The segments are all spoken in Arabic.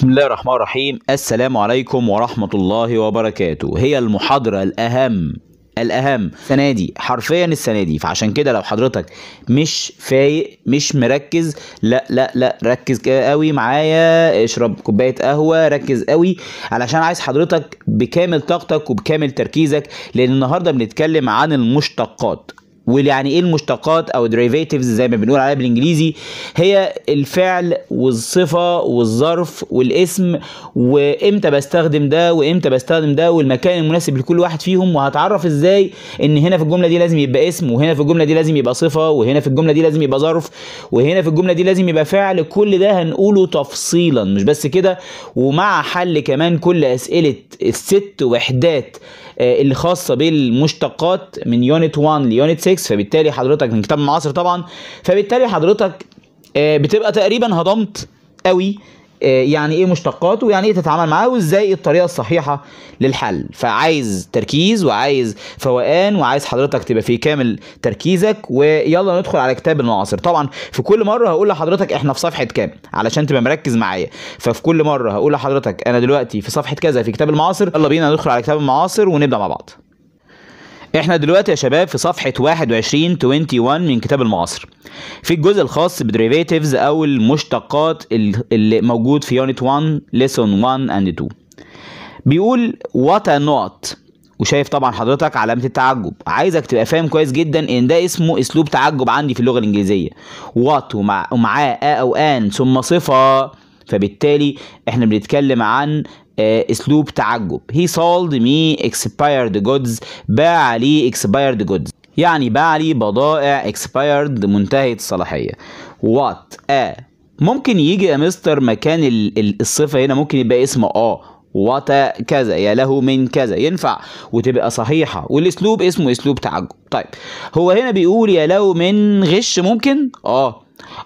بسم الله الرحمن الرحيم السلام عليكم ورحمة الله وبركاته هي المحاضرة الأهم الأهم السنة دي حرفيا السنة دي فعشان كده لو حضرتك مش فايق مش مركز لا لا لا ركز قوي معايا اشرب كوباية قهوة ركز قوي علشان عايز حضرتك بكامل طاقتك وبكامل تركيزك لأن النهاردة بنتكلم عن المشتقات ويعني ايه المشتقات او derivatives زي ما بنقول عليها بالانجليزي هي الفعل والصفه والظرف والاسم وامتى بستخدم ده وامتى بستخدم ده والمكان المناسب لكل واحد فيهم وهتعرف ازاي ان هنا في الجمله دي لازم يبقى اسم وهنا في الجمله دي لازم يبقى صفه وهنا في الجمله دي لازم يبقى ظرف وهنا في الجمله دي لازم يبقى فعل كل ده هنقوله تفصيلا مش بس كده ومع حل كمان كل اسئله الست وحدات آه، اللي خاصه بالمشتقات من يونت 1 ليونت 6 فبالتالي حضرتك من كتاب معاصر طبعا فبالتالي حضرتك آه، بتبقى تقريبا هضمت قوي آه، يعني ايه مشتقاته ويعني ايه تتعامل معاه وازاي الطريقه الصحيحه للحل فعايز تركيز وعايز فوقان وعايز حضرتك تبقى في كامل تركيزك ويلا ندخل على كتاب المعاصر طبعا في كل مره هقول لحضرتك احنا في صفحه كام علشان تبقى مركز معايا ففي كل مره هقول لحضرتك انا دلوقتي في صفحه كذا في كتاب المعاصر يلا بينا ندخل على كتاب المعاصر ونبدا مع بعض احنا دلوقتي يا شباب في صفحة 21 21 من كتاب المعاصر في الجزء الخاص بدريفيتيفز او المشتقات اللي موجود في يونت 1 ليسون 1 اند 2 بيقول وات نوت وشايف طبعا حضرتك علامه التعجب عايزك تبقى فاهم كويس جدا ان ده اسمه اسلوب تعجب عندي في اللغه الانجليزيه وات ومعاه ا او ان ثم صفه فبالتالي احنا بنتكلم عن آه، اسلوب تعجب هي سولد مي اكسبايرد جودز باع لي اكسبايرد جودز يعني باع لي بضائع اكسبايرد منتهية الصلاحية وات آه. a ممكن يجي يا مستر مكان الصفة هنا ممكن يبقى اسم اه وات آه، كذا يا له من كذا ينفع وتبقى صحيحة والاسلوب اسمه اسلوب تعجب طيب هو هنا بيقول يا له من غش ممكن اه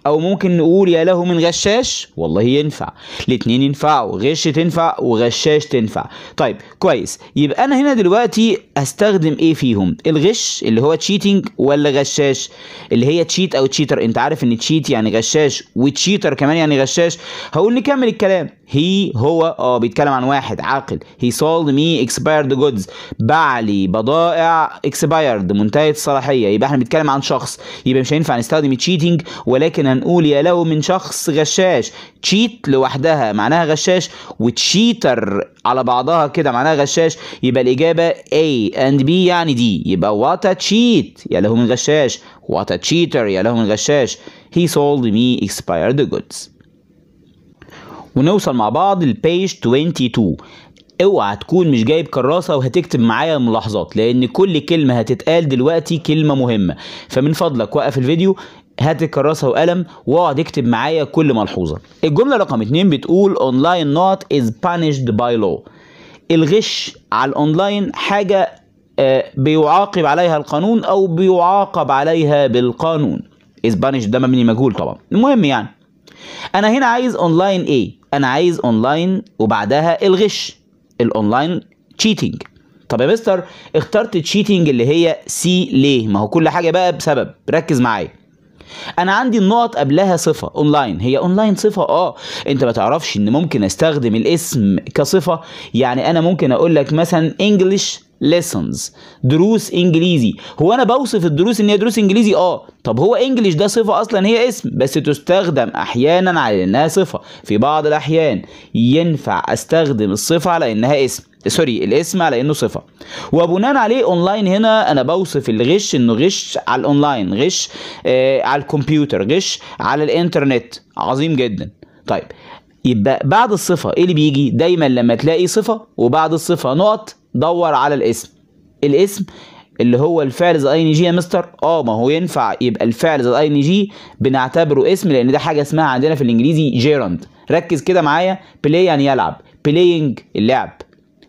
او ممكن نقول يا له من غشاش والله ينفع الاتنين ينفعوا غش تنفع وغشاش تنفع طيب كويس يبقى انا هنا دلوقتي هستخدم ايه فيهم الغش اللي هو تشيتنج ولا غشاش اللي هي تشيت او تشيتر انت عارف ان تشيت يعني غشاش وتشيتر كمان يعني غشاش هقول نكمل الكلام هي هو اه بيتكلم عن واحد عاقل هي سولد مي اكسبايرد جودز باع لي بضائع اكسبايرد منتهيه الصلاحيه يبقى احنا بنتكلم عن شخص يبقى مش هينفع نستخدم تشيتنج ولا ولكن هنقول يا له من شخص غشاش تشيت لوحدها معناها غشاش وتشيتر على بعضها كده معناها غشاش يبقى الإجابة A and B يعني دي يبقى وات تشيت يا له من غشاش وات تشيتر يا له من غشاش he sold me expired goods ونوصل مع بعض البيج 22 اوعى تكون مش جايب كراسه وهتكتب معايا الملاحظات لان كل كلمه هتتقال دلوقتي كلمه مهمه فمن فضلك وقف الفيديو هات الكراسة وقلم واقعد اكتب معايا كل ملحوظة الجملة رقم اتنين بتقول اونلاين نوت از punished باي لو الغش على الاونلاين حاجة آه، بيعاقب عليها القانون او بيعاقب عليها بالقانون بانشد ده مبني مجهول طبعا المهم يعني انا هنا عايز اونلاين ايه انا عايز اونلاين وبعدها الغش الاونلاين تشيتنج طب يا مستر اخترت تشيتنج اللي هي سي ليه ما هو كل حاجه بقى بسبب ركز معايا انا عندي النقط قبلها صفه اونلاين هي اونلاين صفه اه انت ما تعرفش ان ممكن استخدم الاسم كصفه يعني انا ممكن اقول لك مثلا انجلش lessons دروس انجليزي هو انا بوصف الدروس ان هي دروس انجليزي اه طب هو انجليش ده صفه اصلا هي اسم بس تستخدم احيانا على انها صفه في بعض الاحيان ينفع استخدم الصفه على انها اسم سوري الاسم على انه صفه وبناء عليه اونلاين هنا انا بوصف الغش انه غش على الاونلاين غش آه على الكمبيوتر غش على الانترنت عظيم جدا طيب يبقى بعد الصفه ايه اللي بيجي دايما لما تلاقي صفه وبعد الصفه نقط دور على الاسم الاسم اللي هو الفعل زي اي جي يا مستر اه ما هو ينفع يبقى الفعل زي اي جي بنعتبره اسم لان ده حاجه اسمها عندنا في الانجليزي جيرند ركز كده معايا بلاي يعني يلعب بلاينج اللعب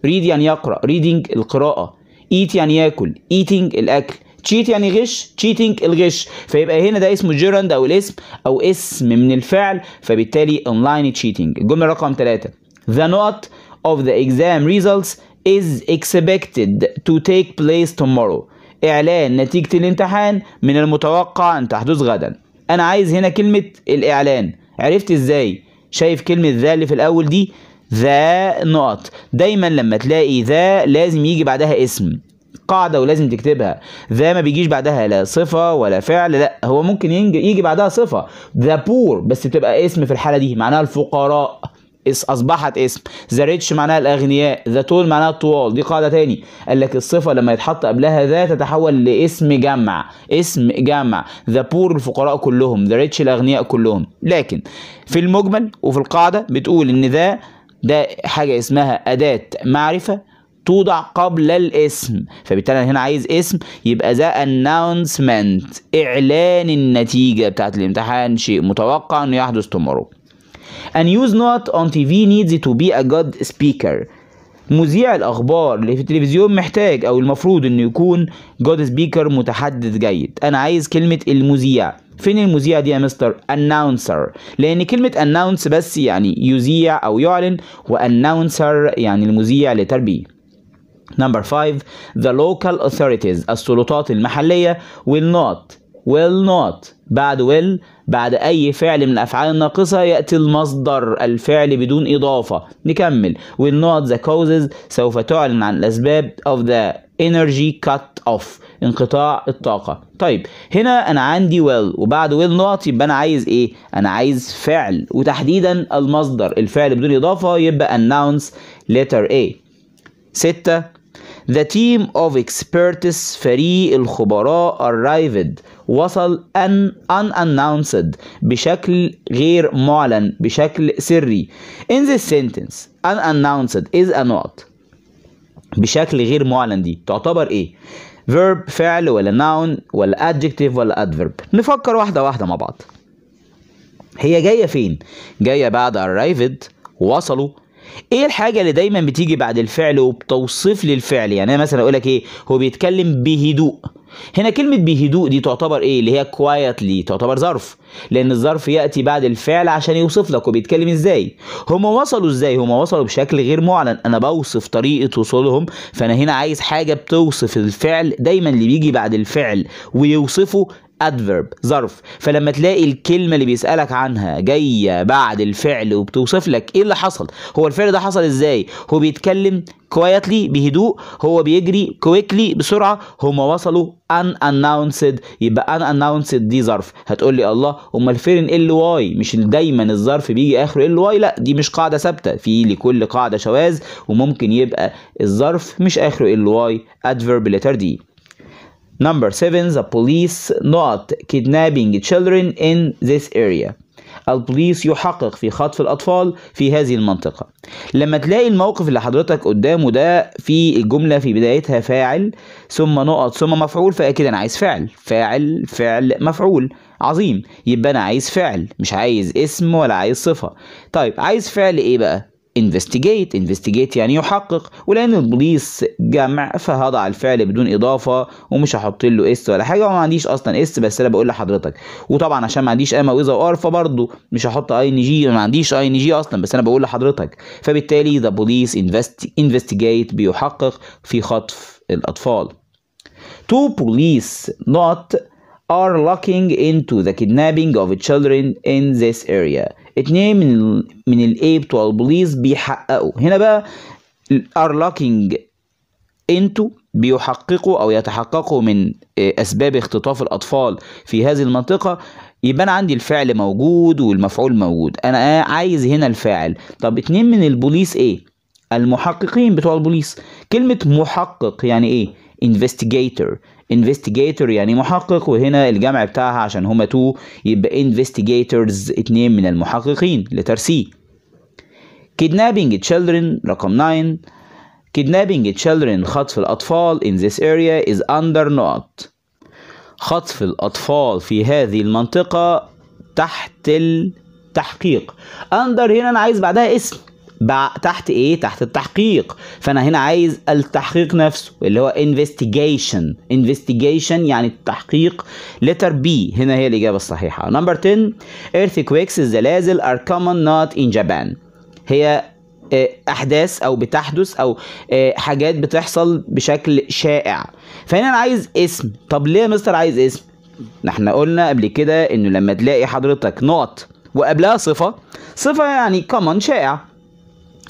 read يعني يقرأ reading القراءة eat يعني ياكل eating الأكل تشيت يعني غش تشيتينج الغش فيبقى هنا ده اسمه جيرند او الاسم او اسم من الفعل فبالتالي اونلاين تشيتينج الجمله رقم 3 the not of the exam results is expected to take place tomorrow اعلان نتيجه الامتحان من المتوقع ان تحدث غدا انا عايز هنا كلمه الاعلان عرفت ازاي شايف كلمه ذا اللي في الاول دي ذا نقط دايما لما تلاقي ذا لازم يجي بعدها اسم قاعدة ولازم تكتبها ذا ما بيجيش بعدها لا صفة ولا فعل لا هو ممكن يجي بعدها صفة ذا بور بس بتبقى اسم في الحالة دي معناها الفقراء اصبحت اسم ذا ريتش معناها الاغنياء ذا تول معناها الطوال دي قاعده تاني قال لك الصفه لما يتحط قبلها ذا تتحول لاسم جمع اسم جمع ذا بور الفقراء كلهم ذا ريتش الاغنياء كلهم لكن في المجمل وفي القاعده بتقول ان ذا ده حاجة اسمها أداة معرفة توضع قبل الاسم فبالتالي انا هنا عايز اسم يبقى ذا announcement اعلان النتيجة بتاعت الامتحان شيء متوقع انه يحدث tomorrow and use not on TV needs to be a good speaker مذيع الاخبار اللي في التلفزيون محتاج او المفروض انه يكون جود سبيكر متحدث جيد انا عايز كلمه المذيع فين المذيع دي يا مستر اناونسر لان كلمه اناونس بس يعني يذيع او يعلن واناونسر يعني المذيع لتربيه Number 5 The local authorities السلطات المحلية will not will not بعد will بعد أي فعل من الأفعال الناقصة يأتي المصدر الفعل بدون إضافة نكمل will not the causes سوف تعلن عن الأسباب of the energy cut off انقطاع الطاقة طيب هنا أنا عندي will وبعد will not يبقى أنا عايز إيه؟ أنا عايز فعل وتحديدا المصدر الفعل بدون إضافة يبقى announce letter A ستة The team of experts فريق الخبراء arrived وصل ان ان unannounced بشكل غير معلن بشكل سري in this sentence ان unannounced is a not بشكل غير معلن دي تعتبر ايه verb فعل ولا noun ولا adjective ولا adverb نفكر واحده واحده مع بعض هي جايه فين جايه بعد arrived وصلوا ايه الحاجه اللي دايما بتيجي بعد الفعل وبتوصف لي الفعل يعني انا مثلا اقول لك ايه هو بيتكلم بهدوء هنا كلمة بهدوء دي تعتبر ايه اللي هي quietly تعتبر ظرف لان الظرف يأتي بعد الفعل عشان يوصف لك وبيتكلم ازاي هما وصلوا ازاي هما وصلوا بشكل غير معلن انا بوصف طريقة وصولهم فانا هنا عايز حاجة بتوصف الفعل دايما اللي بيجي بعد الفعل ويوصفه adverb ظرف فلما تلاقي الكلمة اللي بيسألك عنها جاية بعد الفعل وبتوصف لك ايه اللي حصل هو الفعل ده حصل ازاي هو بيتكلم quietly بهدوء هو بيجري quickly بسرعة هما وصلوا unannounced يبقى unannounced دي ظرف هتقول لي الله امال فين ال واي مش دايما الظرف بيجي اخره ال واي لا دي مش قاعدة ثابتة في لكل قاعدة شواذ وممكن يبقى الظرف مش اخره ال واي adverb letter دي Number seven, the police not kidnapping children in this area. البوليس يحقق في خطف الأطفال في هذه المنطقة لما تلاقي الموقف اللي حضرتك قدامه ده في الجملة في بدايتها فاعل ثم نقط ثم مفعول فأكيد أنا عايز فعل فاعل فعل مفعول عظيم يبقى أنا عايز فعل مش عايز اسم ولا عايز صفة طيب عايز فعل إيه بقى investigate investigate يعني يحقق ولان البوليس جمع فهضع الفعل بدون اضافه ومش هحط له اس ولا حاجه وما عنديش اصلا اس بس انا بقول لحضرتك وطبعا عشان ما عنديش اي موازه وار فبرضه مش هحط اي ان جي ما عنديش اي ان جي اصلا بس انا بقول لحضرتك فبالتالي ذا بوليس investigate بيحقق في خطف الاطفال to police not are looking into the kidnapping of children in this area اتنين من الـ من a بتوع البوليس بيحققوا هنا بقى are looking into بيحققوا او يتحققوا من آه، اسباب اختطاف الاطفال في هذه المنطقه يبقى انا عندي الفعل موجود والمفعول موجود انا آه، عايز هنا الفاعل طب اتنين من البوليس ايه المحققين بتوع البوليس كلمه محقق يعني ايه investigator investigator يعني محقق وهنا الجمع بتاعها عشان هما تو يبقى investigators اتنين من المحققين لتر سي kidnapping children رقم 9 kidnapping children خطف الأطفال in this area is under not خطف الأطفال في هذه المنطقة تحت التحقيق under هنا أنا عايز بعدها اسم تحت ايه تحت التحقيق فانا هنا عايز التحقيق نفسه اللي هو investigation investigation يعني التحقيق letter B هنا هي الاجابه الصحيحه number 10 earthquakes الزلازل are common not in Japan هي آه، احداث او بتحدث او آه، حاجات بتحصل بشكل شائع فهنا انا عايز اسم طب ليه يا مستر عايز اسم احنا قلنا قبل كده انه لما تلاقي حضرتك نقط وقبلها صفه صفه يعني كومن شائع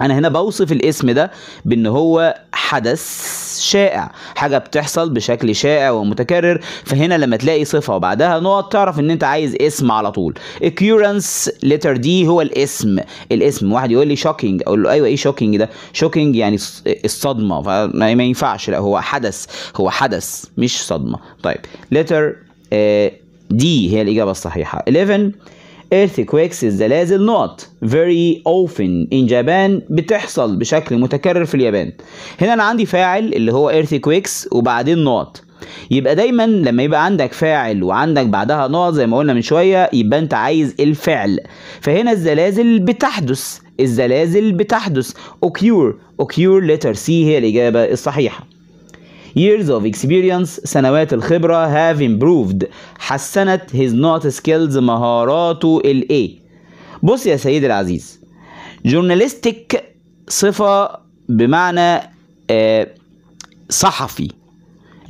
انا هنا بوصف الاسم ده بان هو حدث شائع حاجه بتحصل بشكل شائع ومتكرر فهنا لما تلاقي صفه وبعدها نقط تعرف ان انت عايز اسم على طول occurrence letter D هو الاسم الاسم واحد يقول لي shocking اقول له ايوه ايه shocking ده shocking يعني الصدمه فما ينفعش لا هو حدث هو حدث مش صدمه طيب letter آه، D هي الاجابه الصحيحه 11 earthquakes الزلازل نقط very often in Japan بتحصل بشكل متكرر في اليابان هنا أنا عندي فاعل اللي هو earthquakes وبعدين نقط يبقى دايما لما يبقى عندك فاعل وعندك بعدها نقط زي ما قلنا من شوية يبقى انت عايز الفعل فهنا الزلازل بتحدث الزلازل بتحدث occur occur letter C هي الإجابة الصحيحة years of experience سنوات الخبرة have improved حسنت his not skills مهاراته الايه بص يا سيدي العزيز journalistic صفة بمعنى آه، صحفي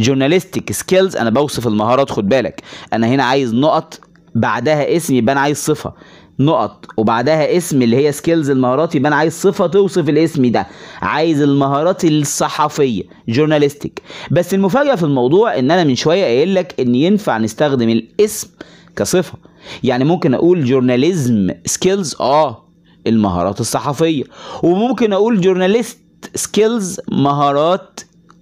journalistic skills انا بوصف المهارات خد بالك انا هنا عايز نقط بعدها اسم يبقى انا عايز صفه نقط وبعدها اسم اللي هي سكيلز المهارات يبقى انا عايز صفه توصف الاسم ده عايز المهارات الصحفيه جورناليستيك بس المفاجاه في الموضوع ان انا من شويه قايل لك ان ينفع نستخدم الاسم كصفه يعني ممكن اقول جورناليزم سكيلز اه المهارات الصحفيه وممكن اقول جورناليست سكيلز مهارات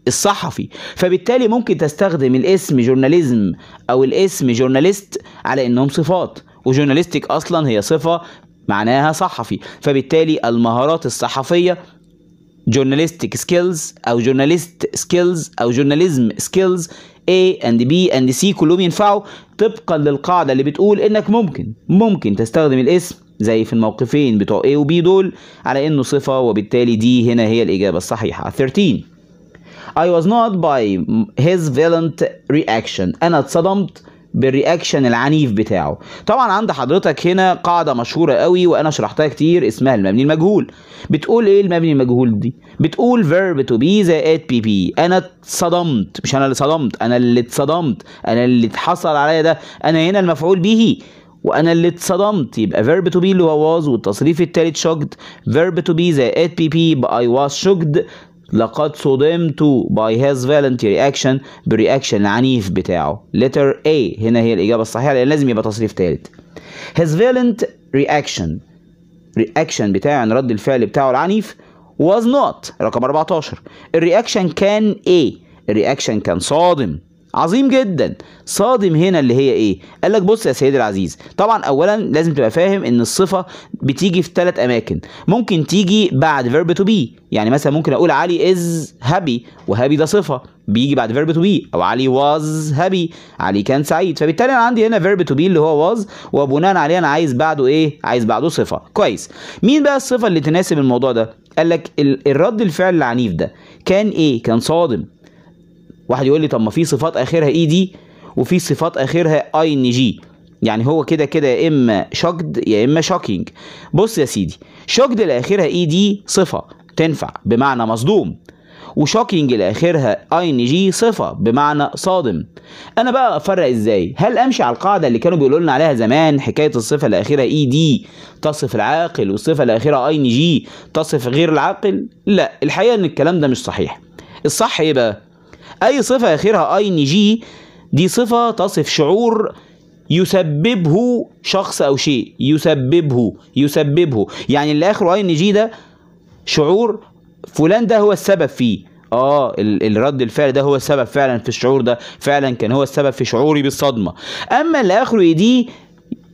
الصحفي فبالتالي ممكن تستخدم الاسم جورناليزم او الاسم جورناليست على انهم صفات وجورناليستيك اصلا هي صفه معناها صحفي فبالتالي المهارات الصحفيه جورناليستيك سكيلز او جورناليست سكيلز او جورناليزم سكيلز A and B and C كلهم ينفعوا طبقا للقاعدة اللي بتقول انك ممكن ممكن تستخدم الاسم زي في الموقفين بتوع A و B دول على انه صفة وبالتالي دي هنا هي الاجابة الصحيحة 13 I was not by his violent reaction انا اتصدمت بالرياكشن العنيف بتاعه طبعا عند حضرتك هنا قاعده مشهوره قوي وانا شرحتها كتير اسمها المبني المجهول بتقول ايه المبني المجهول دي بتقول verb to be زائد بي بي انا اتصدمت مش انا اللي صدمت انا اللي اتصدمت انا اللي اتحصل عليا ده انا هنا المفعول به وانا اللي اتصدمت يبقى verb to be اللي هو was والتصريف التالت شجد verb to be زائد بي بي يبقى I was shocked لقد صدمت by his voluntary action بالرياكشن العنيف بتاعه letter A هنا هي الإجابة الصحيحة لأن لازم يبقى تصريف ثالث his violent reaction reaction بتاعه يعني رد الفعل بتاعه العنيف was not رقم 14 الرياكشن كان A الرياكشن كان صادم عظيم جدا صادم هنا اللي هي ايه قال لك بص يا سيدي العزيز طبعا اولا لازم تبقى فاهم ان الصفه بتيجي في ثلاث اماكن ممكن تيجي بعد فيرب تو بي يعني مثلا ممكن اقول علي از هابي وهابي ده صفه بيجي بعد فيرب تو بي او علي واز هابي علي كان سعيد فبالتالي انا عندي هنا فيرب تو بي اللي هو واز وبناء عليه انا عايز بعده ايه عايز بعده صفه كويس مين بقى الصفه اللي تناسب الموضوع ده قال لك الرد الفعل العنيف ده كان ايه كان صادم واحد يقول لي طب ما في صفات اخرها اي دي وفي صفات اخرها اي ان جي يعني هو كده كده يا اما شقد يا اما شوكينج بص يا سيدي شقد لاخرها اي دي صفه تنفع بمعنى مصدوم وشوكينج لاخرها اي ان جي صفه بمعنى صادم انا بقى افرق ازاي هل امشي على القاعده اللي كانوا بيقولوا لنا عليها زمان حكايه الصفه الاخيره اي دي تصف العاقل والصفه الاخيره اي ان جي تصف غير العاقل لا الحقيقه ان الكلام ده مش صحيح الصح ايه بقى أي صفة آخرها أي إن جي دي صفة تصف شعور يسببه شخص أو شيء يسببه يسببه يعني اللي آخره أي إن جي ده شعور فلان ده هو السبب فيه اه الرد الفعل ده هو السبب فعلا في الشعور ده فعلا كان هو السبب في شعوري بالصدمه اما اللي اخره دي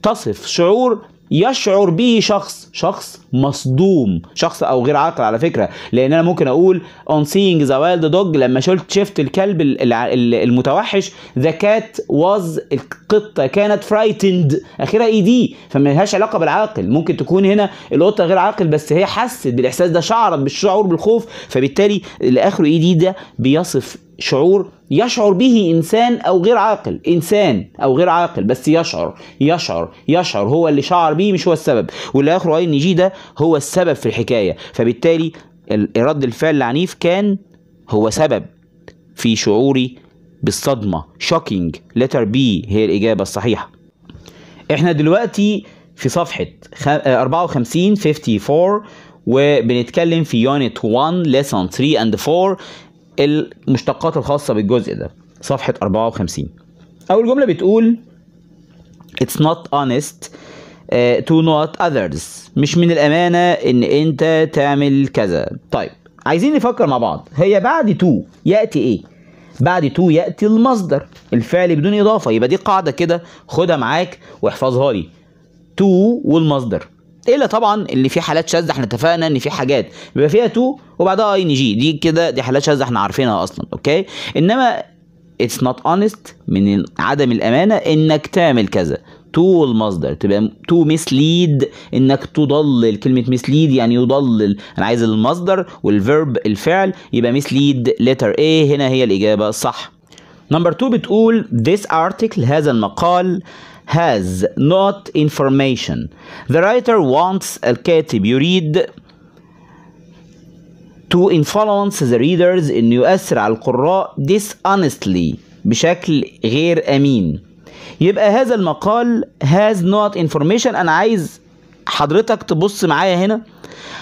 تصف شعور يشعر به شخص شخص مصدوم شخص او غير عاقل على فكره لان انا ممكن اقول on seeing the wild dog لما شلت شفت الكلب المتوحش the cat was القطه كانت frightened اخرها اي دي فما لهاش علاقه بالعاقل ممكن تكون هنا القطه غير عاقل بس هي حست بالاحساس ده شعرت بالشعور بالخوف فبالتالي اللي اخره اي دي ده بيصف شعور يشعر به انسان او غير عاقل انسان او غير عاقل بس يشعر يشعر يشعر هو اللي شعر به مش هو السبب واللي اخره ان جي ده هو السبب في الحكايه فبالتالي رد الفعل العنيف كان هو سبب في شعوري بالصدمه شوكينج لتر بي هي الاجابه الصحيحه احنا دلوقتي في صفحه 54 54 آه، وبنتكلم في يونت 1 ليسون 3 اند 4 المشتقات الخاصة بالجزء ده صفحة 54 أول جملة بتقول It's not honest uh, to not others مش من الأمانة إن أنت تعمل كذا طيب عايزين نفكر مع بعض هي بعد تو يأتي إيه؟ بعد تو يأتي المصدر الفعل بدون إضافة يبقى دي قاعدة كده خدها معاك واحفظها لي تو والمصدر الا طبعا اللي في حالات شاذه احنا اتفقنا ان في حاجات بيبقى فيها تو وبعدها اي ان جي دي كده دي حالات شاذه احنا عارفينها اصلا اوكي انما اتس نوت اونست من عدم الامانه انك تعمل كذا تو المصدر تبقى تو مسليد انك تضلل كلمه مسليد يعني يضلل انا عايز المصدر والفيرب الفعل يبقى مسليد لتر ايه هنا هي الاجابه الصح نمبر 2 بتقول this article هذا المقال has not information the writer wants الكاتب يريد to influence the readers انه يؤثر على القراء dishonestly بشكل غير امين يبقى هذا المقال has not information انا عايز حضرتك تبص معايا هنا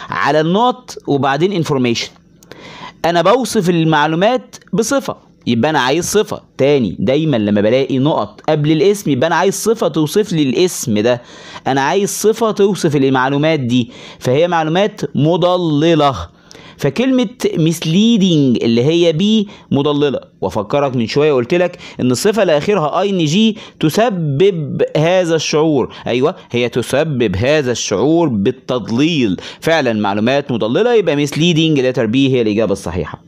على النوت وبعدين information انا بوصف المعلومات بصفه يبقى انا عايز صفه تاني دايما لما بلاقي نقط قبل الاسم يبقى انا عايز صفه توصف لي الاسم ده انا عايز صفه توصف المعلومات دي فهي معلومات مضلله فكلمة misleading اللي هي بي مضللة وأفكرك من شوية قلت لك إن الصفة اللي آخرها أين جي تسبب هذا الشعور أيوه هي تسبب هذا الشعور بالتضليل فعلا معلومات مضللة يبقى misleading letter B هي الإجابة الصحيحة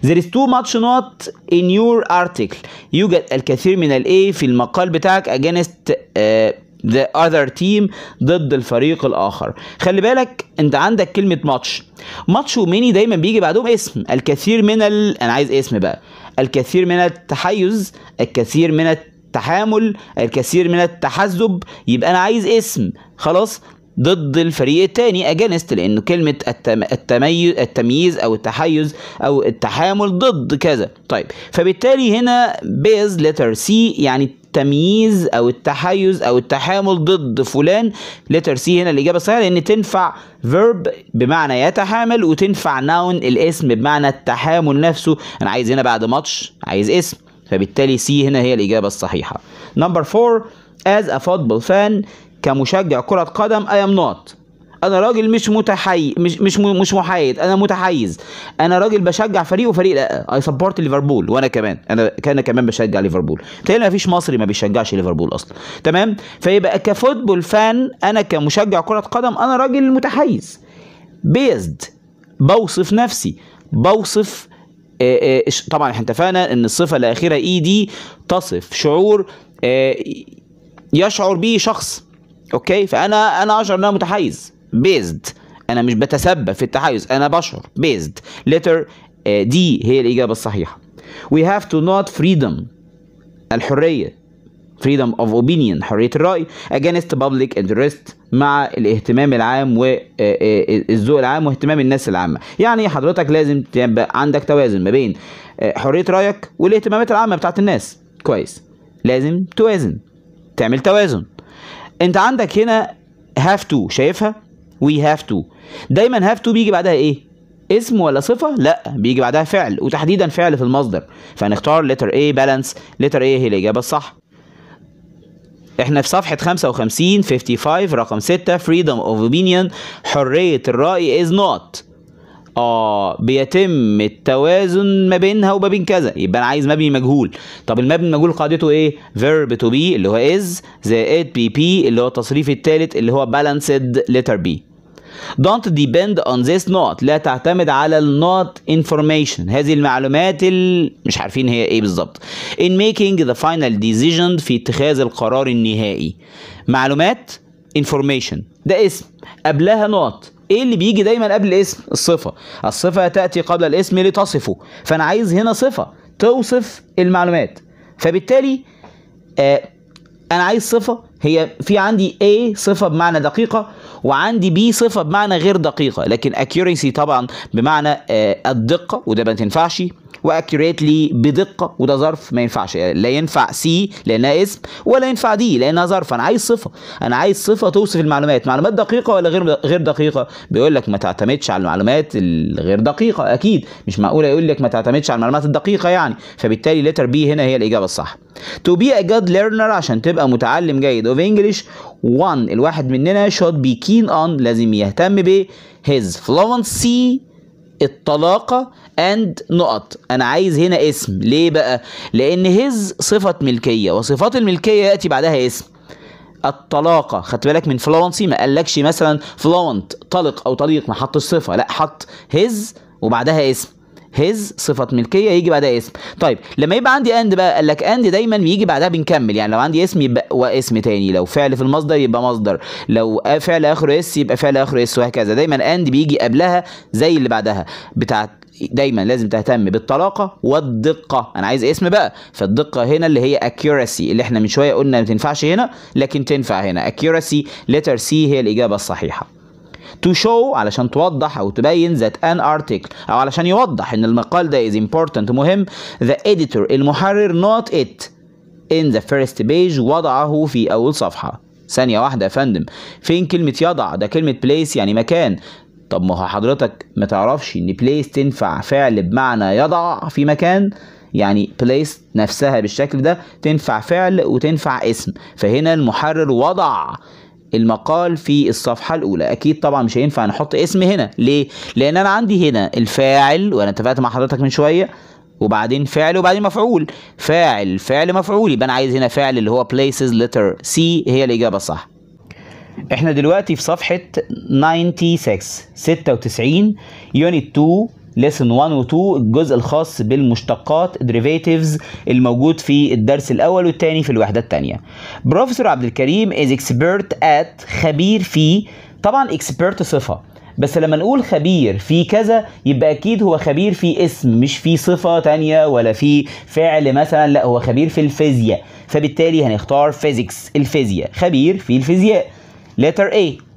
there is too much not in your article يوجد الكثير من الايه في المقال بتاعك against uh, the other team ضد الفريق الاخر خلي بالك انت عندك كلمه ماتش ماتش وميني دايما بيجي بعدهم اسم الكثير من ال... انا عايز اسم بقى الكثير من التحيز الكثير من التحامل الكثير من التحزب يبقى انا عايز اسم خلاص ضد الفريق الثاني اجينست لانه كلمه التميز التمييز او التحيز او التحامل ضد كذا طيب فبالتالي هنا بيز لتر سي يعني التمييز او التحيز او التحامل ضد فلان لتر سي هنا الاجابه الصحيحه لان تنفع فيرب بمعنى يتحامل وتنفع ناون الاسم بمعنى التحامل نفسه انا عايز هنا بعد ماتش عايز اسم فبالتالي سي هنا هي الاجابه الصحيحه نمبر 4 as a football fan كمشجع كرة قدم أيام نوت انا راجل مش متحي مش مش مش محايد انا متحيز انا راجل بشجع فريق وفريق لا اي سبورت ليفربول وانا كمان انا كان كمان بشجع ليفربول ما مفيش مصري ما بيشجعش ليفربول اصلا تمام فيبقى كفوتبول فان انا كمشجع كره قدم انا راجل متحيز بيزد بوصف نفسي بوصف طبعا احنا اتفقنا ان الصفه الاخيره اي دي تصف شعور يشعر به شخص اوكي فانا انا اشعر ان انا متحيز بيزد انا مش بتسبب في التحيز انا بشعر بيزد لتر آه، دي هي الاجابه الصحيحه we have to not freedom الحريه freedom of opinion حرية الرأي against public interest مع الاهتمام العام والذوق آه، آه، العام واهتمام الناس العامة يعني حضرتك لازم تبقى عندك توازن ما بين حرية رأيك والاهتمامات العامة بتاعت الناس كويس لازم توازن تعمل توازن انت عندك هنا هاف تو شايفها وي هاف تو دايما هاف تو بيجي بعدها ايه اسم ولا صفه لا بيجي بعدها فعل وتحديدا فعل في المصدر فنختار لتر اي بالانس لتر اي هي الاجابه الصح احنا في صفحة 55 55 رقم 6 freedom of opinion حرية الرأي is not اه بيتم التوازن ما بينها وما بين كذا يبقى انا عايز مبني مجهول طب المبني المجهول قاعدته ايه فيرب تو بي اللي هو از زائد بي بي اللي هو التصريف الثالث اللي هو بالانسد لتر بي don't depend on this not لا تعتمد على ال not information هذه المعلومات ال... مش عارفين هي ايه بالظبط in making the final decision في اتخاذ القرار النهائي معلومات information ده اسم قبلها not ايه اللي بيجي دايما قبل الاسم الصفه الصفه تاتي قبل الاسم لتصفه فانا عايز هنا صفه توصف المعلومات فبالتالي آه انا عايز صفه هي في عندي ايه صفه بمعنى دقيقه وعندي بي صفه بمعنى غير دقيقه لكن accuracy طبعا بمعنى آه، الدقه وده ما تنفعش واكيوريتلي بدقه وده ظرف ما ينفعش لا ينفع سي لانها اسم ولا ينفع دي لانها ظرف انا عايز صفه انا عايز صفه توصف المعلومات معلومات دقيقه ولا غير غير دقيقه بيقول لك ما تعتمدش على المعلومات الغير دقيقه اكيد مش معقوله يقول لك ما تعتمدش على المعلومات الدقيقه يعني فبالتالي لتر بي هنا هي الاجابه الصح تو بي ا جود ليرنر عشان تبقى متعلم جيد اوف انجلش one الواحد مننا should be keen on لازم يهتم ب his fluency الطلاقة and نقط أنا عايز هنا اسم ليه بقى؟ لأن his صفة ملكية وصفات الملكية يأتي بعدها اسم الطلاقه خدت بالك من فلونسي ما قالكش مثلا فلونت طلق او طليق ما حطش صفه لا حط هز وبعدها اسم هيز صفه ملكيه يجي بعدها اسم طيب لما يبقى عندي اند بقى قال لك اند دايما بيجي بعدها بنكمل يعني لو عندي اسم يبقى واسم تاني لو فعل في المصدر يبقى مصدر لو آه فعل اخره اس يبقى فعل اخره اس وهكذا دايما اند بيجي قبلها زي اللي بعدها بتاعت دايما لازم تهتم بالطلاقه والدقه انا عايز اسم بقى فالدقه هنا اللي هي accuracy اللي احنا من شويه قلنا ما تنفعش هنا لكن تنفع هنا accuracy letter C هي الاجابه الصحيحه to show علشان توضح او تبين that an article او علشان يوضح ان المقال ده از امبورتنت مهم the editor المحرر نوت ات in the first page وضعه في اول صفحه ثانيه واحده يا فندم فين كلمه يضع ده كلمه place يعني مكان طب ما هو حضرتك ما تعرفش ان place تنفع فعل بمعنى يضع في مكان يعني place نفسها بالشكل ده تنفع فعل وتنفع اسم فهنا المحرر وضع المقال في الصفحة الأولى أكيد طبعا مش هينفع نحط اسم هنا ليه؟ لأن أنا عندي هنا الفاعل وأنا اتفقت مع حضرتك من شوية وبعدين فعل وبعدين مفعول فاعل فعل مفعول يبقى أنا عايز هنا فعل اللي هو places letter C هي الإجابة الصح احنا دلوقتي في صفحة 96 96 يونت 2 ليسن 1 و 2 الجزء الخاص بالمشتقات derivatives الموجود في الدرس الاول والثاني في الوحده الثانيه بروفيسور عبد الكريم از اكسبيرت ات خبير في طبعا اكسبيرت صفه بس لما نقول خبير في كذا يبقى اكيد هو خبير في اسم مش في صفه تانية ولا في فعل مثلا لا هو خبير في الفيزياء فبالتالي هنختار physics الفيزياء خبير في الفيزياء letter A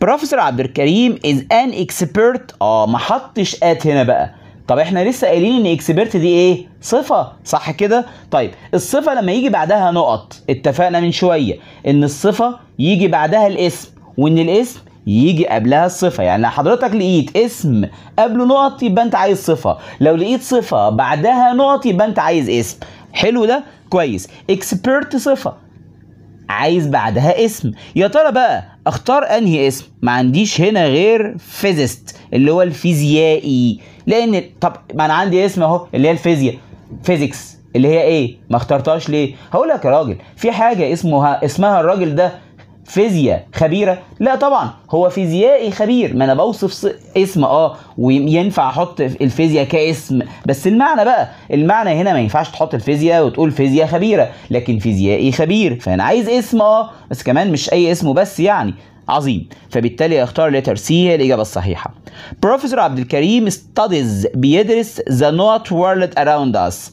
بروفيسور عبد الكريم از ان اكسبيرت اه ما حطش ات هنا بقى طب احنا لسه قايلين ان اكسبيرت دي ايه صفه صح كده طيب الصفه لما يجي بعدها نقط اتفقنا من شويه ان الصفه يجي بعدها الاسم وان الاسم يجي قبلها الصفه يعني لو حضرتك لقيت اسم قبله نقط يبقى انت عايز صفه لو لقيت صفه بعدها نقط يبقى انت عايز اسم حلو ده كويس اكسبيرت صفه عايز بعدها اسم يا ترى بقى اختار انهي اسم ما عنديش هنا غير فيزيست اللي هو الفيزيائي لان طب ما انا عندي اسم اهو اللي هي الفيزياء فيزيكس اللي هي ايه ما اخترتهاش ليه هقول لك يا راجل في حاجه اسمها اسمها الراجل ده فيزياء خبيره لا طبعا هو فيزيائي خبير ما انا بوصف اسم اه وينفع احط الفيزياء كاسم بس المعنى بقى المعنى هنا ما ينفعش تحط الفيزياء وتقول فيزياء خبيره لكن فيزيائي خبير فانا عايز اسم اه بس كمان مش اي اسم بس يعني عظيم فبالتالي اختار لتر سي هي الاجابه الصحيحه بروفيسور عبد الكريم ستاديز بيدرس ذا نوت وورلد اراوند اس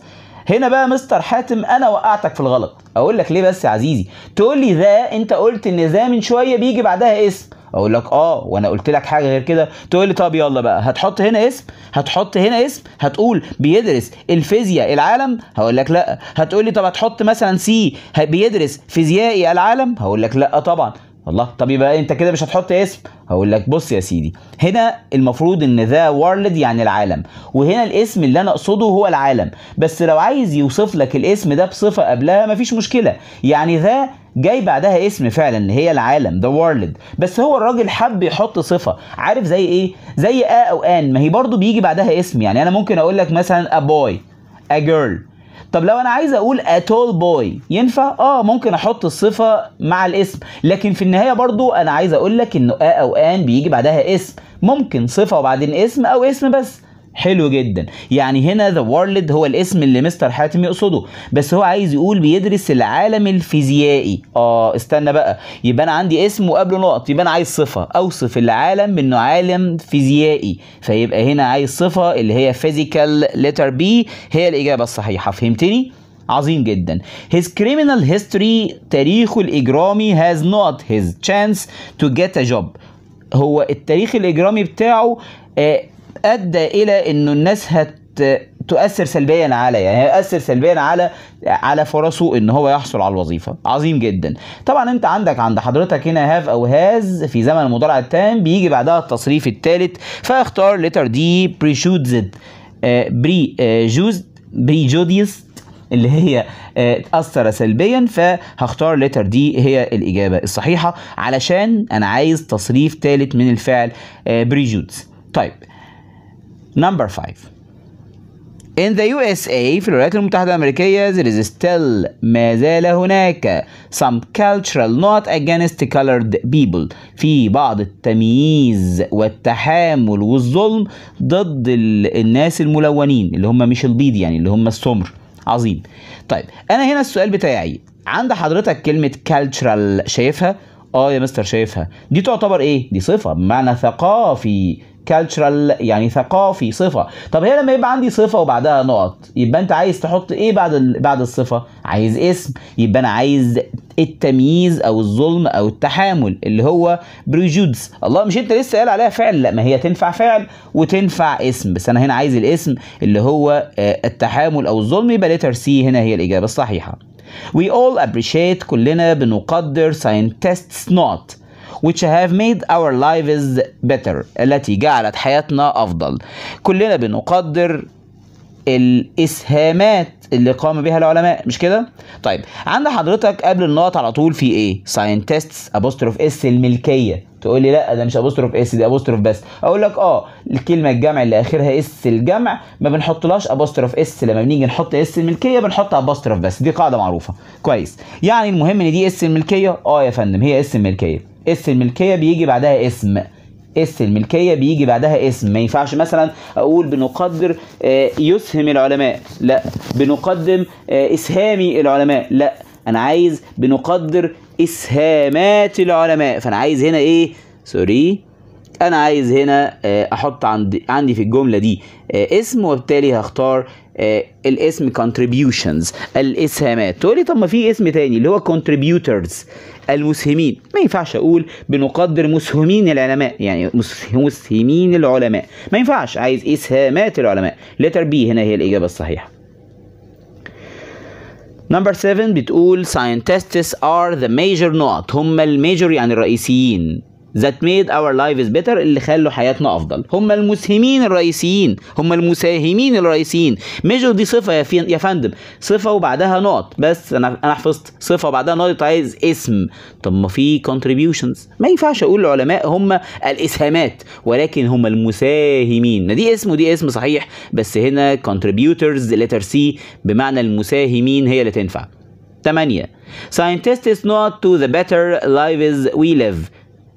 هنا بقى مستر حاتم انا وقعتك في الغلط اقول لك ليه بس يا عزيزي تقول لي ذا انت قلت ان ذا من شويه بيجي بعدها اسم اقول لك اه وانا قلت لك حاجه غير كده تقول لي طب يلا بقى هتحط هنا اسم هتحط هنا اسم هتقول بيدرس الفيزياء العالم هقول لك لا هتقول لي طب هتحط مثلا سي بيدرس فيزيائي العالم هقول لك لا طبعا والله طب يبقى انت كده مش هتحط اسم هقول لك بص يا سيدي هنا المفروض ان ذا وورلد يعني العالم وهنا الاسم اللي انا اقصده هو العالم بس لو عايز يوصف لك الاسم ده بصفه قبلها مفيش مشكله يعني ذا جاي بعدها اسم فعلا اللي هي العالم ذا وورلد بس هو الراجل حب يحط صفه عارف زي ايه زي ا او ان ما هي برضو بيجي بعدها اسم يعني انا ممكن اقول لك مثلا ا بوي ا جيرل طب لو انا عايز اقول اتول بوي ينفع اه ممكن احط الصفه مع الاسم لكن في النهايه برضو انا عايز اقول لك انه ا او ان بيجي بعدها اسم ممكن صفه وبعدين اسم او اسم بس حلو جدا يعني هنا ذا وورلد هو الاسم اللي مستر حاتم يقصده بس هو عايز يقول بيدرس العالم الفيزيائي اه استنى بقى يبقى انا عندي اسم وقبله نقط يبقى انا عايز صفه اوصف العالم بانه عالم فيزيائي فيبقى هنا عايز صفه اللي هي فيزيكال ليتر بي هي الاجابه الصحيحه فهمتني عظيم جدا his criminal history تاريخه الإجرامي has not his chance to get a job هو التاريخ الإجرامي بتاعه آه ادى الى انه الناس هت تؤثر سلبيا على يعني هيأثر سلبيا على على فرصه ان هو يحصل على الوظيفه عظيم جدا طبعا انت عندك عند حضرتك هنا هاف او هاز في زمن المضارع التام بيجي بعدها التصريف الثالث فاختار لتر دي بريشودزد بري جوز بري جوديس اللي هي تأثر آه، سلبيا فهختار لتر دي هي الإجابة الصحيحة علشان أنا عايز تصريف ثالث من الفعل بريجودز آه، طيب نمبر 5 In the USA في الولايات المتحدة الأمريكية there is still ما زال هناك some cultural not against colored people في بعض التمييز والتحامل والظلم ضد الناس الملونين اللي هم مش البيض يعني اللي هم السمر عظيم طيب أنا هنا السؤال بتاعي عند حضرتك كلمة cultural شايفها؟ اه يا مستر شايفها دي تعتبر ايه؟ دي صفة بمعنى ثقافي كالتشرال يعني ثقافي صفه طب هي لما يبقى عندي صفه وبعدها نقط يبقى انت عايز تحط ايه بعد ال... بعد الصفه عايز اسم يبقى انا عايز التمييز او الظلم او التحامل اللي هو بريجودس الله مش انت لسه قال عليها فعل لا ما هي تنفع فعل وتنفع اسم بس انا هنا عايز الاسم اللي هو آه، التحامل او الظلم يبقى لتر سي هنا هي الاجابه الصحيحه We all appreciate كلنا بنقدر scientists not which have made our lives better التي جعلت حياتنا أفضل كلنا بنقدر الاسهامات اللي قام بها العلماء مش كده طيب عند حضرتك قبل النقط على طول في ايه ساينتستس ابوستروف اس الملكيه تقول لي لا ده مش ابوستروف اس دي ابوستروف بس اقول لك اه الكلمه الجمع اللي اخرها اس الجمع ما بنحطلاش ابوستروف اس لما بنيجي نحط اس الملكيه بنحط ابوستروف بس دي قاعده معروفه كويس يعني المهم ان دي اس الملكيه اه يا فندم هي اس الملكيه اس الملكيه بيجي بعدها اسم اس الملكيه بيجي بعدها اسم ما ينفعش مثلا اقول بنقدر آه، يسهم العلماء لا بنقدم آه، اسهامي العلماء لا انا عايز بنقدر اسهامات العلماء فانا عايز هنا ايه سوري انا عايز هنا آه، احط عندي عندي في الجمله دي آه، اسم وبالتالي هختار آه، الاسم contributions الاسهامات تقول لي طب ما في اسم تاني اللي هو contributors المسهمين ما ينفعش اقول بنقدر مسهمين العلماء يعني مسهمين العلماء ما ينفعش عايز اسهامات العلماء letter B هنا هي الاجابه الصحيحه نمبر 7 بتقول scientists are the major not هم الميجور يعني الرئيسيين that made our lives better اللي خلوا حياتنا افضل هم المسهمين الرئيسيين هم المساهمين الرئيسيين ميجور دي صفه يا, فندم صفه وبعدها نقط بس انا انا حفظت صفه وبعدها نقط عايز اسم طب ما في كونتريبيوشنز ما ينفعش اقول العلماء هم الاسهامات ولكن هم المساهمين ما دي اسم ودي اسم صحيح بس هنا contributors letter سي بمعنى المساهمين هي اللي تنفع 8 scientists not to the better lives we live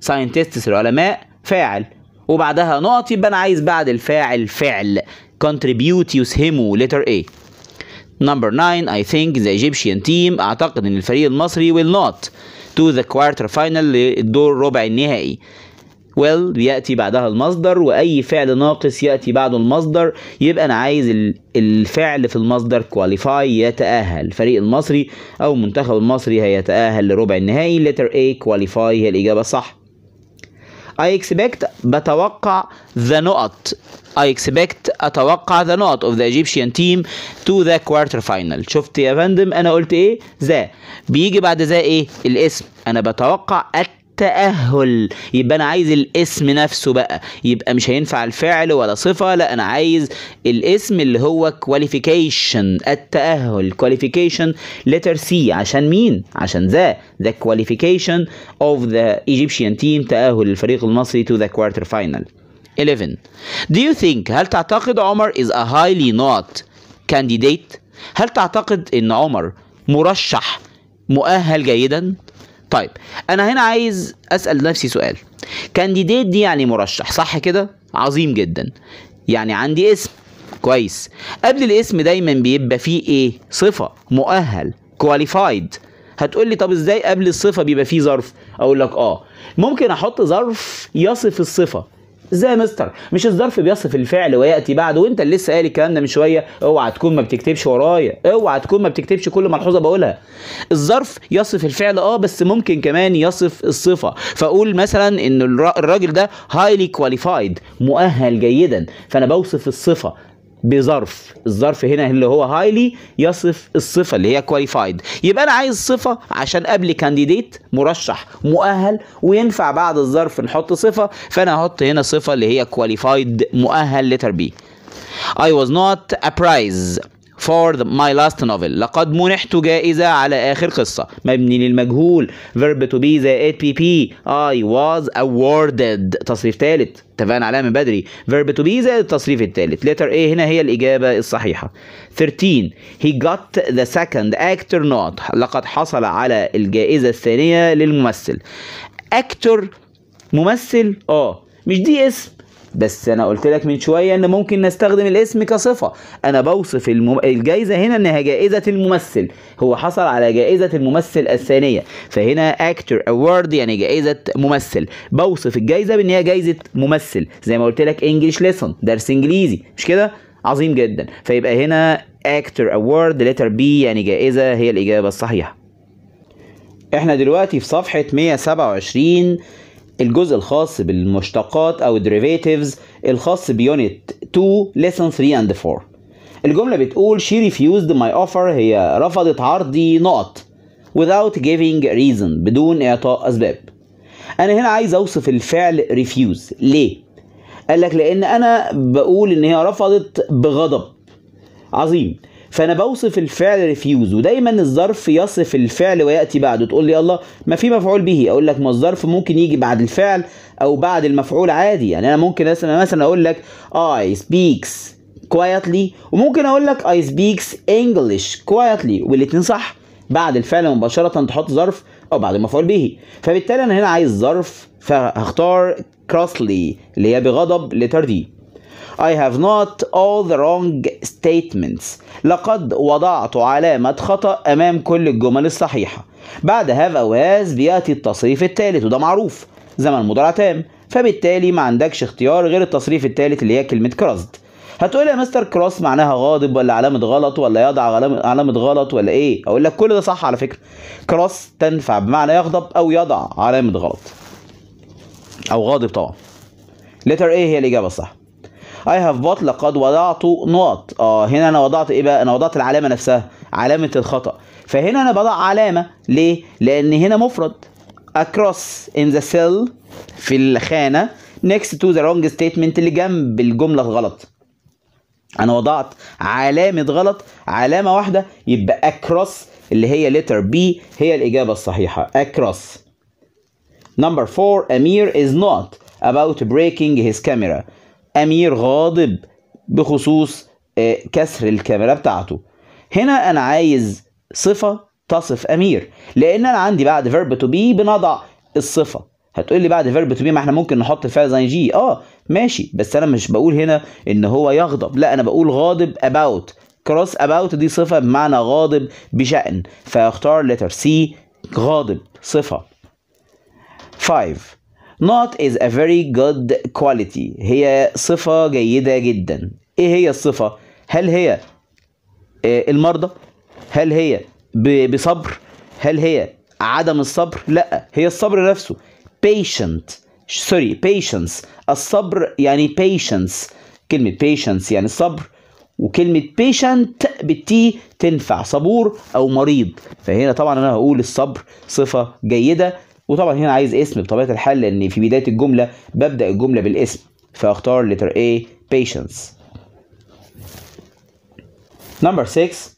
ساينتستس العلماء فاعل وبعدها نقط يبقى انا عايز بعد الفاعل فعل contribute يسهموا letter A number 9 I think the Egyptian team اعتقد ان الفريق المصري will not to the quarter final للدور ربع النهائي well بيأتي بعدها المصدر وأي فعل ناقص يأتي بعده المصدر يبقى أنا عايز الفعل في المصدر qualify يتأهل الفريق المصري أو منتخب المصري هيتأهل لربع النهائي letter A qualify هي الإجابة الصح I expect بتوقع the نقط I expect اتوقع the نقط of the Egyptian team to the quarter final شفت يا فندم انا قلت ايه ذا بيجي بعد ذا ايه الاسم انا بتوقع at التأهل يبقى أنا عايز الاسم نفسه بقى يبقى مش هينفع الفعل ولا صفة لا أنا عايز الاسم اللي هو qualification التأهل qualification letter C عشان مين؟ عشان ذا the qualification of the Egyptian team تأهل الفريق المصري to the quarter final 11 Do you think هل تعتقد عمر is a highly not candidate؟ هل تعتقد ان عمر مرشح مؤهل جيدا؟ طيب انا هنا عايز اسال نفسي سؤال كانديديت دي يعني مرشح صح كده عظيم جدا يعني عندي اسم كويس قبل الاسم دايما بيبقى فيه ايه صفه مؤهل كواليفايد هتقول لي طب ازاي قبل الصفه بيبقى فيه ظرف اقول لك اه ممكن احط ظرف يصف الصفه ازاي يا مستر مش الظرف بيصف الفعل وياتي بعده وانت اللي لسه قايل الكلام ده من شويه اوعى تكون ما بتكتبش ورايا اوعى تكون ما بتكتبش كل ملحوظه بقولها الظرف يصف الفعل اه بس ممكن كمان يصف الصفه فاقول مثلا ان الراجل ده هايلي كواليفايد مؤهل جيدا فانا بوصف الصفه بظرف الظرف هنا اللي هو هايلي يصف الصفة اللي هي كواليفايد يبقى أنا عايز صفة عشان قبل كانديديت مرشح مؤهل وينفع بعد الظرف نحط صفة فأنا هحط هنا صفة اللي هي كواليفايد مؤهل لتر بي I was not apprised for the, my last novel لقد منحت جائزة على آخر قصة مبني للمجهول verb to be زائد PP I was awarded تصريف ثالث اتفقنا عليها من بدري verb to be زائد التصريف الثالث letter A هنا هي الإجابة الصحيحة 13 he got the second actor not لقد حصل على الجائزة الثانية للممثل actor ممثل اه مش دي اسم بس انا قلت لك من شويه ان ممكن نستخدم الاسم كصفه انا بوصف المم... الجائزه هنا انها جائزه الممثل هو حصل على جائزه الممثل الثانيه فهنا اكتر اوورد يعني جائزه ممثل بوصف الجائزه بان هي جائزه ممثل زي ما قلت لك انجلش ليسون درس انجليزي مش كده عظيم جدا فيبقى هنا اكتر اوورد لتر بي يعني جائزه هي الاجابه الصحيحه احنا دلوقتي في صفحه 127 الجزء الخاص بالمشتقات أو derivatives الخاص بيونت 2 lesson 3 and 4 الجملة بتقول she refused my offer هي رفضت عرضي نقط without giving reason بدون إعطاء أسباب أنا هنا عايز أوصف الفعل refuse ليه؟ قال لك لأن أنا بقول إن هي رفضت بغضب عظيم فانا بوصف الفعل ريفيوز ودايما الظرف يصف الفعل وياتي بعده تقول لي يلا ما في مفعول به اقول لك ما الظرف ممكن يجي بعد الفعل او بعد المفعول عادي يعني انا ممكن مثلا مثلا اقول لك اي سبيكس كوايتلي وممكن اقول لك اي سبيكس انجلش كوايتلي والاثنين صح بعد الفعل مباشرة تحط ظرف أو بعد المفعول به فبالتالي أنا هنا عايز ظرف فهختار كراسلي اللي هي بغضب لتردي I have not all the wrong statements لقد وضعت علامة خطأ أمام كل الجمل الصحيحة بعد have أو has بيأتي التصريف الثالث وده معروف زمن مضارع تام فبالتالي ما عندكش اختيار غير التصريف الثالث اللي هي كلمة crossed هتقول يا مستر كروس معناها غاضب ولا علامة غلط ولا يضع علامة غلط ولا ايه اقول لك كل ده صح على فكرة كروس تنفع بمعنى يغضب او يضع علامة غلط او غاضب طبعا letter A هي الاجابة الصح اي هاف بوت لقد وضعت نقط اه هنا انا وضعت ايه بقى انا وضعت العلامه نفسها علامه الخطا فهنا انا بضع علامه ليه لان هنا مفرد across in the cell في الخانه next to the wrong statement اللي جنب الجمله الغلط انا وضعت علامه غلط علامه واحده يبقى across اللي هي letter B هي الاجابه الصحيحه across number four Amir is not about breaking his camera امير غاضب بخصوص آه، كسر الكاميرا بتاعته هنا انا عايز صفه تصف امير لان انا عندي بعد فيرب تو بي بنضع الصفه هتقول لي بعد فيرب تو بي ما احنا ممكن نحط الفعل زي جي اه ماشي بس انا مش بقول هنا ان هو يغضب لا انا بقول غاضب about كروس about دي صفه بمعنى غاضب بشأن فاختار letter C غاضب صفه 5 Not is a very good quality هي صفة جيدة جدا ايه هي الصفة؟ هل هي آه، المرضى؟ هل هي بصبر؟ هل هي عدم الصبر؟ لا هي الصبر نفسه patient سوري patience الصبر يعني patience كلمة patience يعني الصبر وكلمة patient بالتي تنفع صبور أو مريض فهنا طبعا أنا هقول الصبر صفة جيدة وطبعا هنا عايز اسم بطبيعه الحال لان في بدايه الجمله ببدا الجمله بالاسم فاختار letter A patients number 6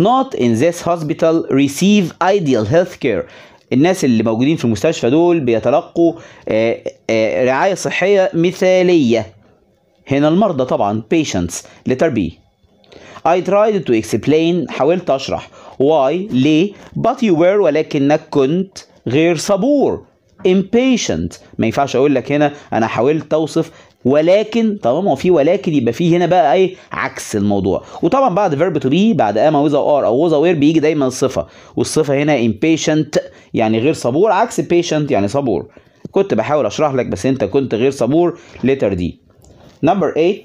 not in this hospital receive ideal health care الناس اللي موجودين في المستشفى دول بيتلقوا آه، آه، رعاية صحية مثالية هنا المرضى طبعا patients letter B I tried to explain حاولت أشرح why ليه but you were ولكنك كنت غير صبور impatient ما ينفعش اقول لك هنا انا حاولت اوصف ولكن طالما هو في ولكن يبقى في هنا بقى ايه عكس الموضوع وطبعا بعد فيرب تو بي بعد اما او ار او وذا وير بيجي دايما الصفه والصفه هنا impatient يعني غير صبور عكس patient يعني صبور كنت بحاول اشرح لك بس انت كنت غير صبور letter دي number 8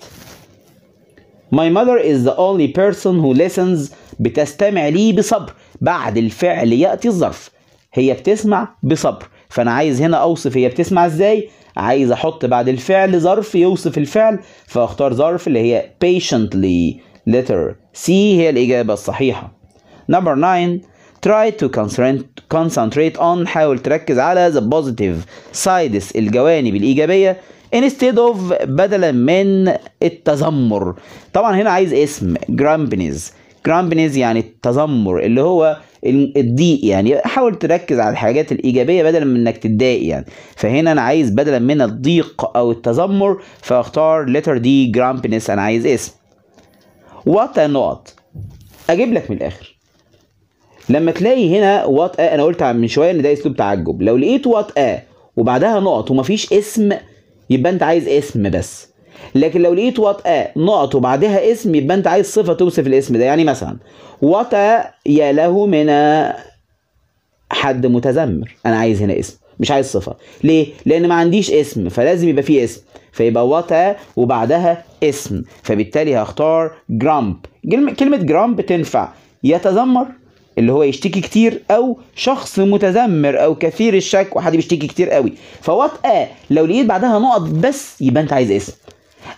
My mother is the only person who listens بتستمع لي بصبر بعد الفعل يأتي الظرف هي بتسمع بصبر فانا عايز هنا اوصف هي بتسمع ازاي عايز احط بعد الفعل ظرف يوصف الفعل فاختار ظرف اللي هي patiently letter C هي الاجابه الصحيحه number 9 try to concentrate on حاول تركز على the positive sides الجوانب الإيجابية instead of بدلا من التذمر طبعا هنا عايز اسم grumpiness grumpiness يعني التذمر اللي هو الضيق يعني حاول تركز على الحاجات الايجابيه بدلا من انك تتضايق يعني فهنا انا عايز بدلا من الضيق او التذمر فاختار لتر دي جرامبنس انا عايز اسم وات نقط اجيب لك من الاخر لما تلاقي هنا وات انا قلت من شويه ان ده اسلوب تعجب لو لقيت وات وبعدها نقط ومفيش اسم يبقى انت عايز اسم بس لكن لو لقيت وطأ نقط وبعدها اسم يبقى انت عايز صفه توصف الاسم ده يعني مثلا وطأ يا له من حد متذمر انا عايز هنا اسم مش عايز صفه ليه لان ما عنديش اسم فلازم يبقى فيه اسم فيبقى وطأ وبعدها اسم فبالتالي هختار جرامب كلمه جرامب تنفع يتذمر اللي هو يشتكي كتير او شخص متذمر او كثير الشك وحد بيشتكي كتير قوي فوات اه لو لقيت بعدها نقط بس يبقى انت عايز اسم